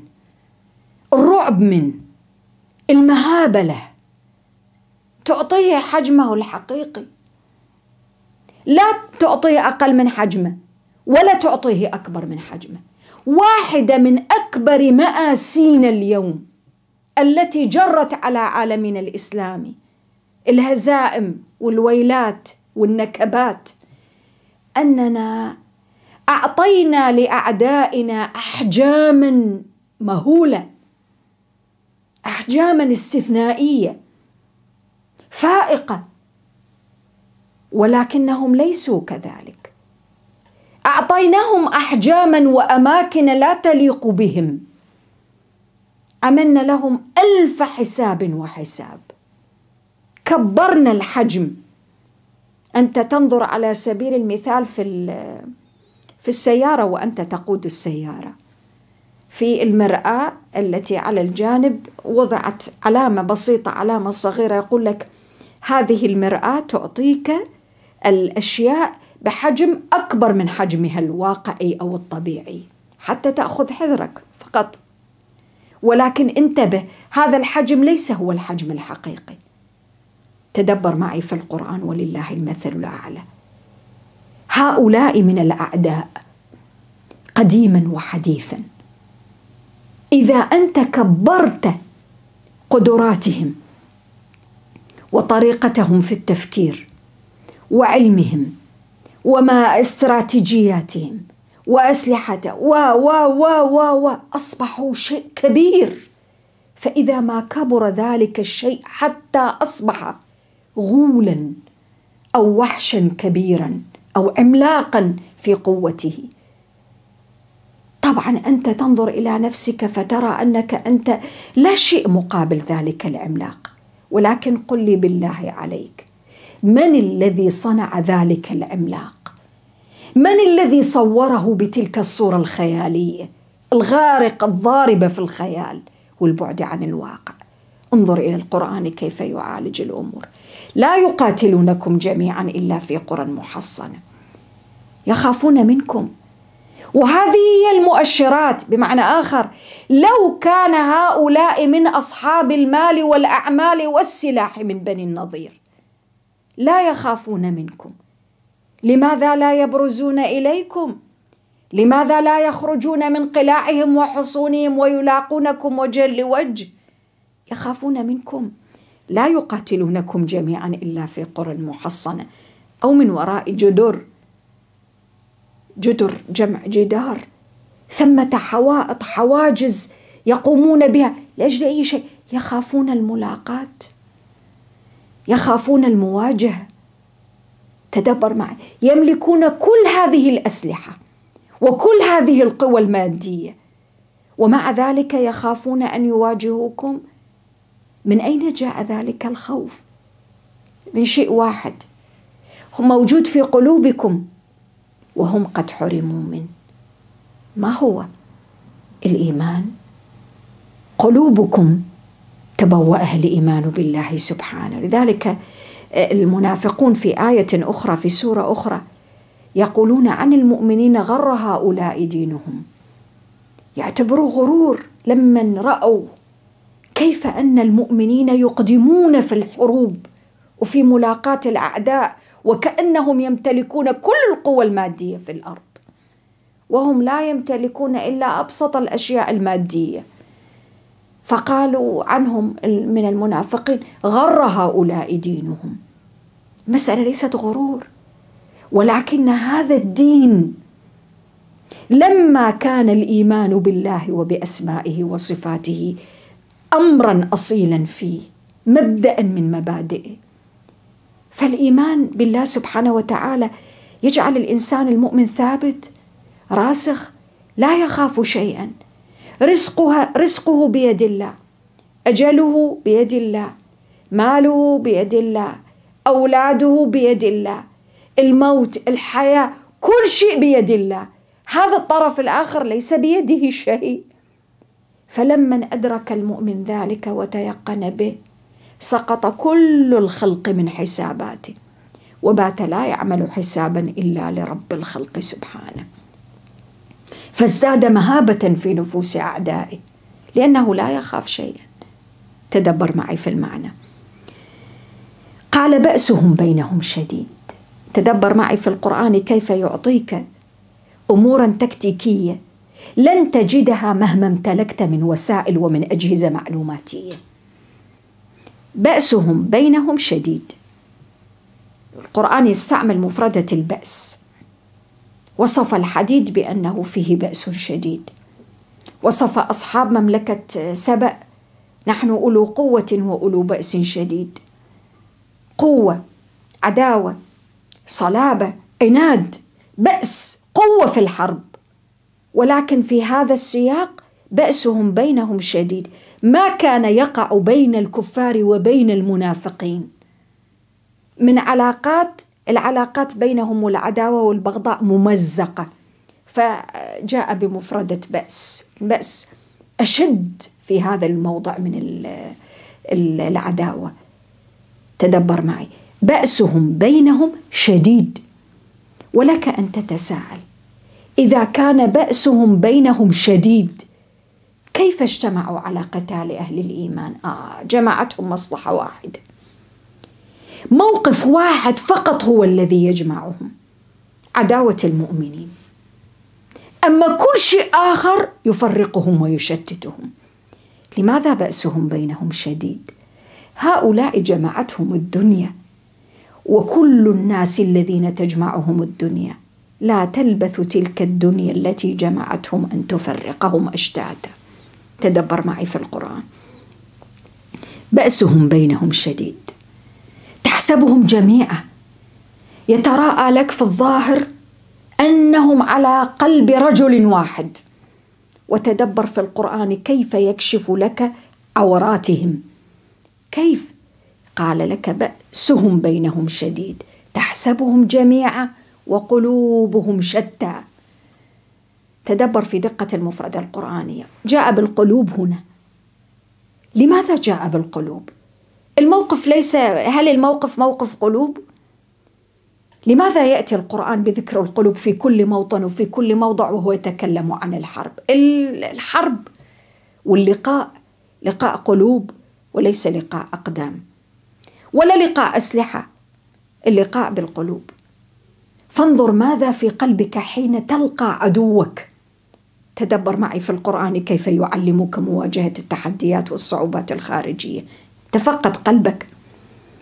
الرعب منه المهابة له تعطيه حجمه الحقيقي لا تعطيه أقل من حجمه ولا تعطيه أكبر من حجمه واحدة من أكبر مآسينا اليوم التي جرت على عالمنا الإسلامي الهزائم والويلات والنكبات أننا أعطينا لأعدائنا أحجاما مهولة أحجاما استثنائية فائقة ولكنهم ليسوا كذلك أعطيناهم أحجاما وأماكن لا تليق بهم أمن لهم ألف حساب وحساب كبرنا الحجم أنت تنظر على سبيل المثال في في السيارة وأنت تقود السيارة في المرآة التي على الجانب وضعت علامة بسيطة علامة صغيرة يقول لك هذه المرآة تعطيك الأشياء بحجم أكبر من حجمها الواقعي أو الطبيعي حتى تأخذ حذرك فقط ولكن انتبه هذا الحجم ليس هو الحجم الحقيقي تدبر معي في القرآن ولله المثل الأعلى هؤلاء من الأعداء قديما وحديثا إذا أنت كبرت قدراتهم وطريقتهم في التفكير وعلمهم وما استراتيجياتهم وأسلحته و و و و و أصبحوا شيء كبير فإذا ما كبر ذلك الشيء حتى أصبح غولا أو وحشا كبيرا أو عملاقا في قوته طبعا أنت تنظر إلى نفسك فترى أنك أنت لا شيء مقابل ذلك العملاق ولكن قل لي بالله عليك من الذي صنع ذلك العملاق من الذي صوره بتلك الصوره الخياليه الغارقه الضاربه في الخيال والبعد عن الواقع انظر الى القران كيف يعالج الامور لا يقاتلونكم جميعا الا في قرى محصنه يخافون منكم وهذه هي المؤشرات بمعنى اخر لو كان هؤلاء من اصحاب المال والاعمال والسلاح من بني النظير لا يخافون منكم لماذا لا يبرزون اليكم لماذا لا يخرجون من قلاعهم وحصونهم ويلاقونكم وجه لوجه يخافون منكم لا يقاتلونكم جميعا الا في قرى محصنه او من وراء جدر جدر جمع جدار ثمة حوائط حواجز يقومون بها لاجل اي شيء يخافون الملاقات يخافون المواجهه تدبر معي يملكون كل هذه الاسلحه وكل هذه القوى الماديه ومع ذلك يخافون ان يواجهوكم من اين جاء ذلك الخوف من شيء واحد هو موجود في قلوبكم وهم قد حرموا منه ما هو الايمان قلوبكم تبوأه الإيمان بالله سبحانه لذلك آه، المنافقون في آية أخرى في سورة أخرى يقولون عن المؤمنين غر هؤلاء دينهم يعتبروا غرور لمن رأوا كيف أن المؤمنين يقدمون في الحروب وفي ملاقاة الأعداء وكأنهم يمتلكون كل القوى المادية في الأرض وهم لا يمتلكون إلا أبسط الأشياء المادية فقالوا عنهم من المنافقين غر هؤلاء دينهم مسألة ليست غرور ولكن هذا الدين لما كان الإيمان بالله وبأسمائه وصفاته أمرا أصيلا فيه مبدأ من مبادئه فالإيمان بالله سبحانه وتعالى يجعل الإنسان المؤمن ثابت راسخ لا يخاف شيئا رزقها رزقه بيد الله أجله بيد الله ماله بيد الله أولاده بيد الله الموت الحياة كل شيء بيد الله هذا الطرف الآخر ليس بيده شيء فلما أدرك المؤمن ذلك وتيقن به سقط كل الخلق من حساباته وبات لا يعمل حسابا إلا لرب الخلق سبحانه فازداد مهابة في نفوس أعدائه لأنه لا يخاف شيئا تدبر معي في المعنى قال بأسهم بينهم شديد تدبر معي في القرآن كيف يعطيك أمورا تكتيكية لن تجدها مهما امتلكت من وسائل ومن أجهزة معلوماتية بأسهم بينهم شديد القرآن يستعمل مفردة البأس وصف الحديد بأنه فيه بأس شديد وصف أصحاب مملكة آه، سبأ نحن أولو قوة وأولو بأس شديد قوة عداوة صلابة عناد بأس قوة في الحرب ولكن في هذا السياق بأسهم بينهم شديد ما كان يقع بين الكفار وبين المنافقين من علاقات العلاقات بينهم والعداوة والبغضاء ممزقة فجاء بمفردة بأس بأس أشد في هذا الموضع من العداوة تدبر معي بأسهم بينهم شديد ولك أن تتساءل إذا كان بأسهم بينهم شديد كيف اجتمعوا على قتال أهل الإيمان؟ آه جمعتهم مصلحة واحدة موقف واحد فقط هو الذي يجمعهم عداوة المؤمنين أما كل شيء آخر يفرقهم ويشتتهم لماذا بأسهم بينهم شديد؟ هؤلاء جمعتهم الدنيا وكل الناس الذين تجمعهم الدنيا لا تلبث تلك الدنيا التي جمعتهم أن تفرقهم أشتاتا تدبر معي في القرآن بأسهم بينهم شديد تحسبهم جميعا يتراءى لك في الظاهر انهم على قلب رجل واحد وتدبر في القران كيف يكشف لك عوراتهم كيف قال لك باسهم بينهم شديد تحسبهم جميعا وقلوبهم شتى تدبر في دقه المفرده القرانيه جاء بالقلوب هنا لماذا جاء بالقلوب الموقف ليس هل الموقف موقف قلوب؟ لماذا يأتي القرآن بذكر القلوب في كل موطن وفي كل موضع وهو يتكلم عن الحرب؟ الحرب واللقاء لقاء قلوب وليس لقاء أقدام ولا لقاء أسلحة اللقاء بالقلوب فانظر ماذا في قلبك حين تلقى عدوك تدبر معي في القرآن كيف يعلمك مواجهة التحديات والصعوبات الخارجية تفقد قلبك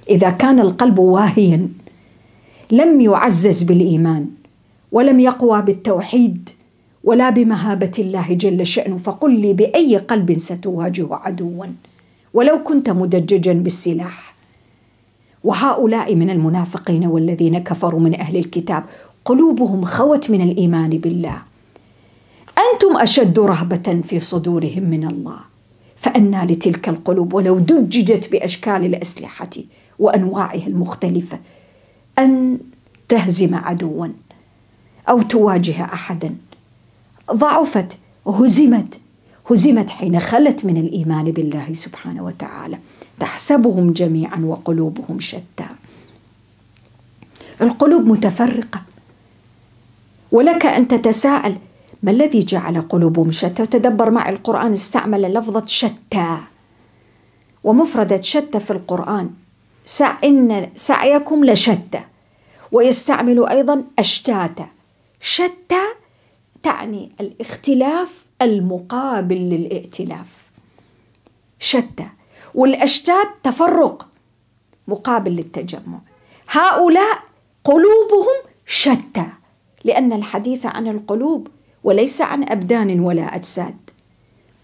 اذا كان القلب واهيا لم يعزز بالايمان ولم يقوى بالتوحيد ولا بمهابه الله جل شانه فقل لي باي قلب ستواجه عدوا ولو كنت مدججا بالسلاح وهؤلاء من المنافقين والذين كفروا من اهل الكتاب قلوبهم خوت من الايمان بالله انتم اشد رهبه في صدورهم من الله فأنى لتلك القلوب ولو دججت بأشكال الأسلحة وأنواعها المختلفة أن تهزم عدوا أو تواجه أحدا ضعفت هزمت هزمت حين خلت من الإيمان بالله سبحانه وتعالى تحسبهم جميعا وقلوبهم شتى القلوب متفرقة ولك أن تتساءل ما الذي جعل قلوبهم شتى وتدبر معي القرآن استعمل لفظة شتى ومفردة شتى في القرآن سع إن سعيكم لشتى ويستعمل أيضا أشتاتا شتى تعني الاختلاف المقابل للائتلاف شتى والأشتات تفرق مقابل للتجمع هؤلاء قلوبهم شتى لأن الحديث عن القلوب وليس عن أبدان ولا أجساد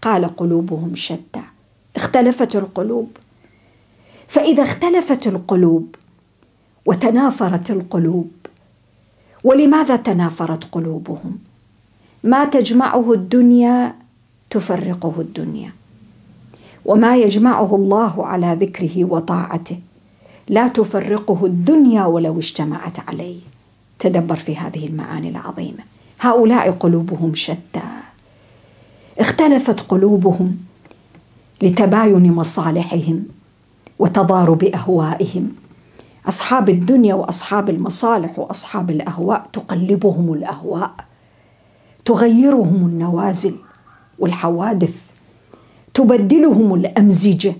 قال قلوبهم شتى اختلفت القلوب فإذا اختلفت القلوب وتنافرت القلوب ولماذا تنافرت قلوبهم ما تجمعه الدنيا تفرقه الدنيا وما يجمعه الله على ذكره وطاعته لا تفرقه الدنيا ولو اجتمعت عليه تدبر في هذه المعاني العظيمه هؤلاء قلوبهم شتى اختلفت قلوبهم لتباين مصالحهم وتضارب اهوائهم اصحاب الدنيا واصحاب المصالح واصحاب الاهواء تقلبهم الاهواء تغيرهم النوازل والحوادث تبدلهم الامزجه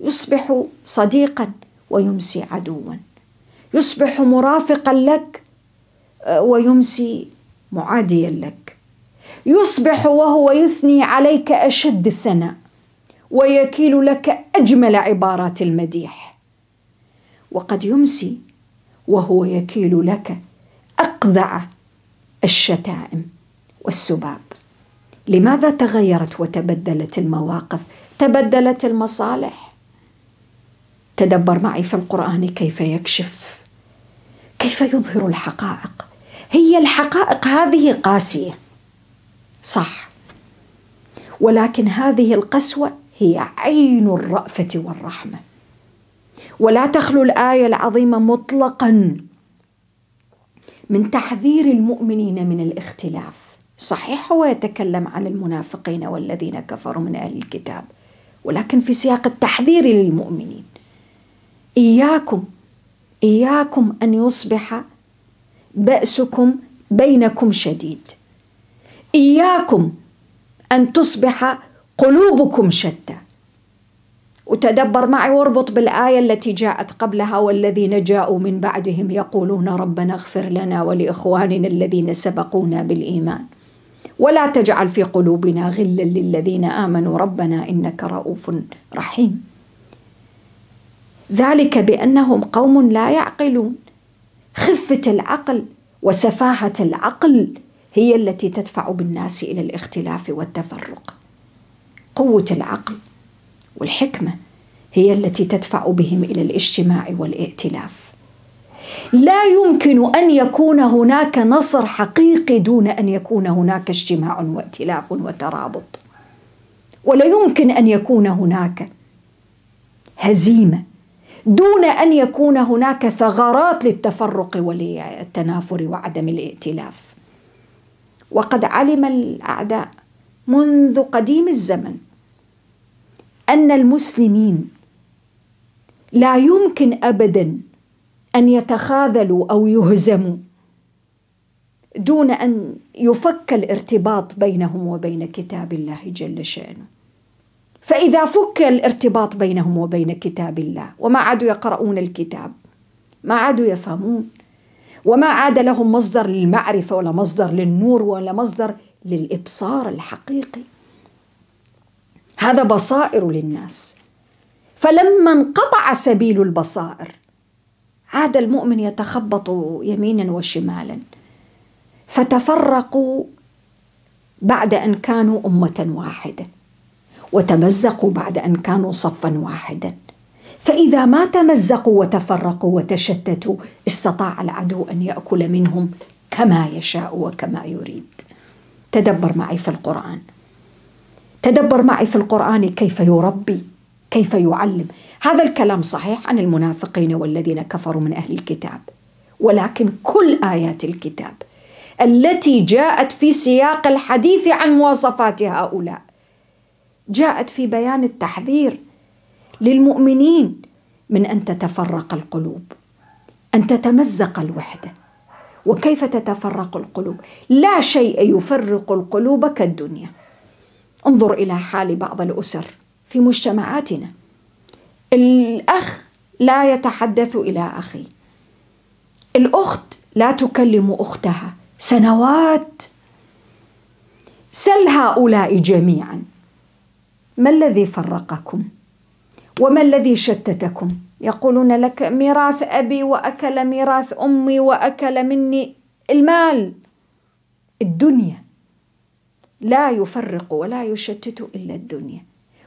يصبح صديقا ويمسي عدوا يصبح مرافقا لك آه، ويمسي معاديا لك يصبح وهو يثني عليك اشد الثناء ويكيل لك اجمل عبارات المديح وقد يمسي وهو يكيل لك اقذع الشتائم والسباب لماذا تغيرت وتبدلت المواقف تبدلت المصالح تدبر معي في القران كيف يكشف كيف يظهر الحقائق هي الحقائق هذه قاسيه صح ولكن هذه القسوه هي عين الرافه والرحمه ولا تخلو الايه العظيمه مطلقا من تحذير المؤمنين من الاختلاف صحيح هو يتكلم عن المنافقين والذين كفروا من اهل الكتاب ولكن في سياق التحذير للمؤمنين اياكم اياكم ان يصبح بأسكم بينكم شديد إياكم أن تصبح قلوبكم شتى وتدبر معي واربط بالآية التي جاءت قبلها والذين جاءوا من بعدهم يقولون ربنا اغفر لنا ولإخواننا الذين سبقونا بالإيمان ولا تجعل في قلوبنا غلا للذين آمنوا ربنا إنك رؤوف رحيم ذلك بأنهم قوم لا يعقلون خفة العقل وسفاهة العقل هي التي تدفع بالناس إلى الاختلاف والتفرق قوة العقل والحكمة هي التي تدفع بهم إلى الاجتماع والائتلاف لا يمكن أن يكون هناك نصر حقيقي دون أن يكون هناك اجتماع وائتلاف وترابط ولا يمكن أن يكون هناك هزيمة دون ان يكون هناك ثغرات للتفرق والتنافر وعدم الائتلاف وقد علم الاعداء منذ قديم الزمن ان المسلمين لا يمكن ابدا ان يتخاذلوا او يهزموا دون ان يفك الارتباط بينهم وبين كتاب الله جل شانه فإذا فك الارتباط بينهم وبين كتاب الله وما عادوا يقرؤون الكتاب ما عادوا يفهمون وما عاد لهم مصدر للمعرفة ولا مصدر للنور ولا مصدر للإبصار الحقيقي هذا بصائر للناس فلما انقطع سبيل البصائر عاد المؤمن يتخبط يمينا وشمالا فتفرقوا بعد أن كانوا أمة واحدة وتمزقوا بعد أن كانوا صفا واحدا فإذا ما تمزقوا وتفرقوا وتشتتوا استطاع العدو أن يأكل منهم كما يشاء وكما يريد تدبر معي في القرآن تدبر معي في القرآن كيف يربي كيف يعلم هذا الكلام صحيح عن المنافقين والذين كفروا من أهل الكتاب ولكن كل آيات الكتاب التي جاءت في سياق الحديث عن مواصفات هؤلاء جاءت في بيان التحذير للمؤمنين من ان تتفرق القلوب ان تتمزق الوحده وكيف تتفرق القلوب لا شيء يفرق القلوب كالدنيا انظر الى حال بعض الاسر في مجتمعاتنا الاخ لا يتحدث الى اخيه الاخت لا تكلم اختها سنوات سل هؤلاء جميعا ما الذي فرقكم وما الذي شتتكم يقولون لك ميراث أبي وأكل ميراث أمي وأكل مني المال الدنيا لا يفرق ولا يشتت إلا الدنيا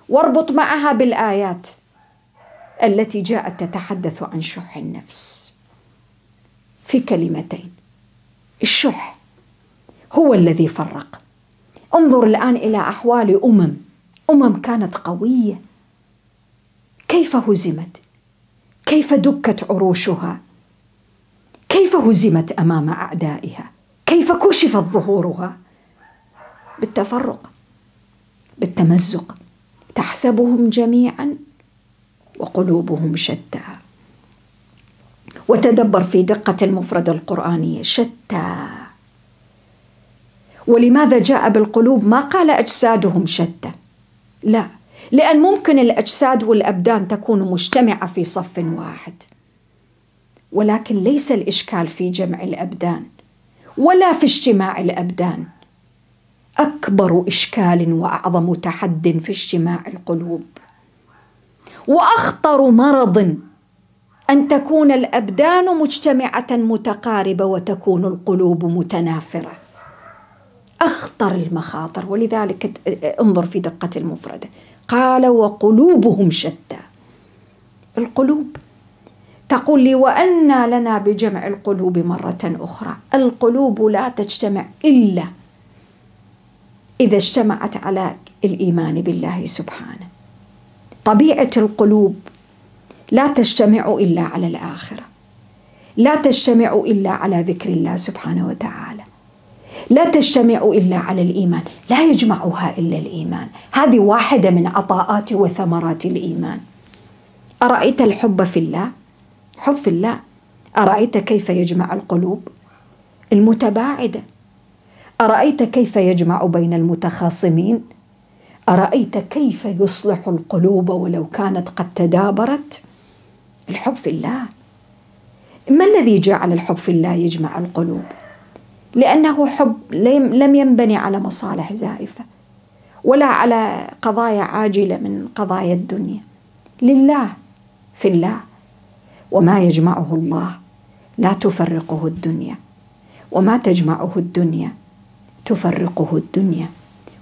واربط معها بالآيات التي جاءت تتحدث عن شح النفس في كلمتين الشح هو الذي فرق انظر الآن إلى أحوال أمم أمم كانت قوية كيف هزمت؟ كيف دكت عروشها؟ كيف هزمت أمام أعدائها؟ كيف كشفت ظهورها؟ بالتفرق بالتمزق تحسبهم جميعا وقلوبهم شتى وتدبر في دقة المفردة القرآنية شتى ولماذا جاء بالقلوب ما قال أجسادهم شتى لا لأن ممكن الأجساد والأبدان تكون مجتمعة في صف واحد ولكن ليس الإشكال في جمع الأبدان ولا في اجتماع الأبدان أكبر إشكال وأعظم تحد في اجتماع القلوب وأخطر مرض أن تكون الأبدان مجتمعة متقاربة وتكون القلوب متنافرة أخطر المخاطر ولذلك انظر في دقة المفردة قال وقلوبهم شتى القلوب تقول لي وأنى لنا بجمع القلوب مرة أخرى القلوب لا تجتمع إلا إذا اجتمعت على الإيمان بالله سبحانه طبيعة القلوب لا تجتمع إلا على الآخرة لا تجتمع إلا على ذكر الله سبحانه وتعالى لا تجتمع إلا على الإيمان لا يجمعها إلا الإيمان هذه واحدة من عطاءات وثمرات الإيمان أرأيت الحب في الله حب في الله أرأيت كيف يجمع القلوب المتباعدة أرأيت كيف يجمع بين المتخاصمين أرأيت كيف يصلح القلوب ولو كانت قد تدابرت الحب في الله ما الذي جعل الحب في الله يجمع القلوب لأنه حب لم ينبني على مصالح زائفة ولا على قضايا عاجلة من قضايا الدنيا لله في الله وما يجمعه الله لا تفرقه الدنيا وما تجمعه الدنيا تفرقه الدنيا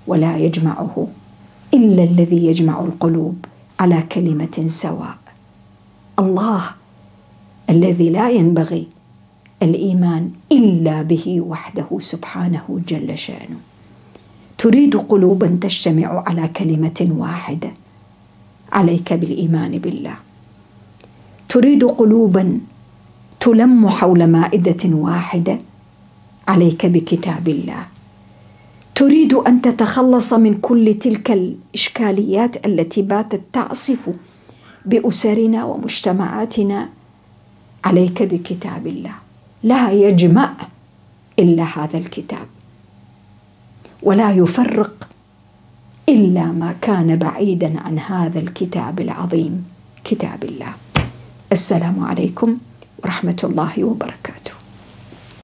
ولا يجمعه الا الذي يجمع القلوب على كلمه سواء الله الذي لا ينبغي الايمان الا به وحده سبحانه جل شانه تريد قلوبا تجتمع على كلمه واحده عليك بالايمان بالله تريد قلوبا تلم حول مائده واحده عليك بكتاب الله تريد ان تتخلص من كل تلك الاشكاليات التي باتت تعصف باسرنا ومجتمعاتنا عليك بكتاب الله لا يجمع الا هذا الكتاب ولا يفرق الا ما كان بعيدا عن هذا الكتاب العظيم كتاب الله السلام عليكم ورحمه الله وبركاته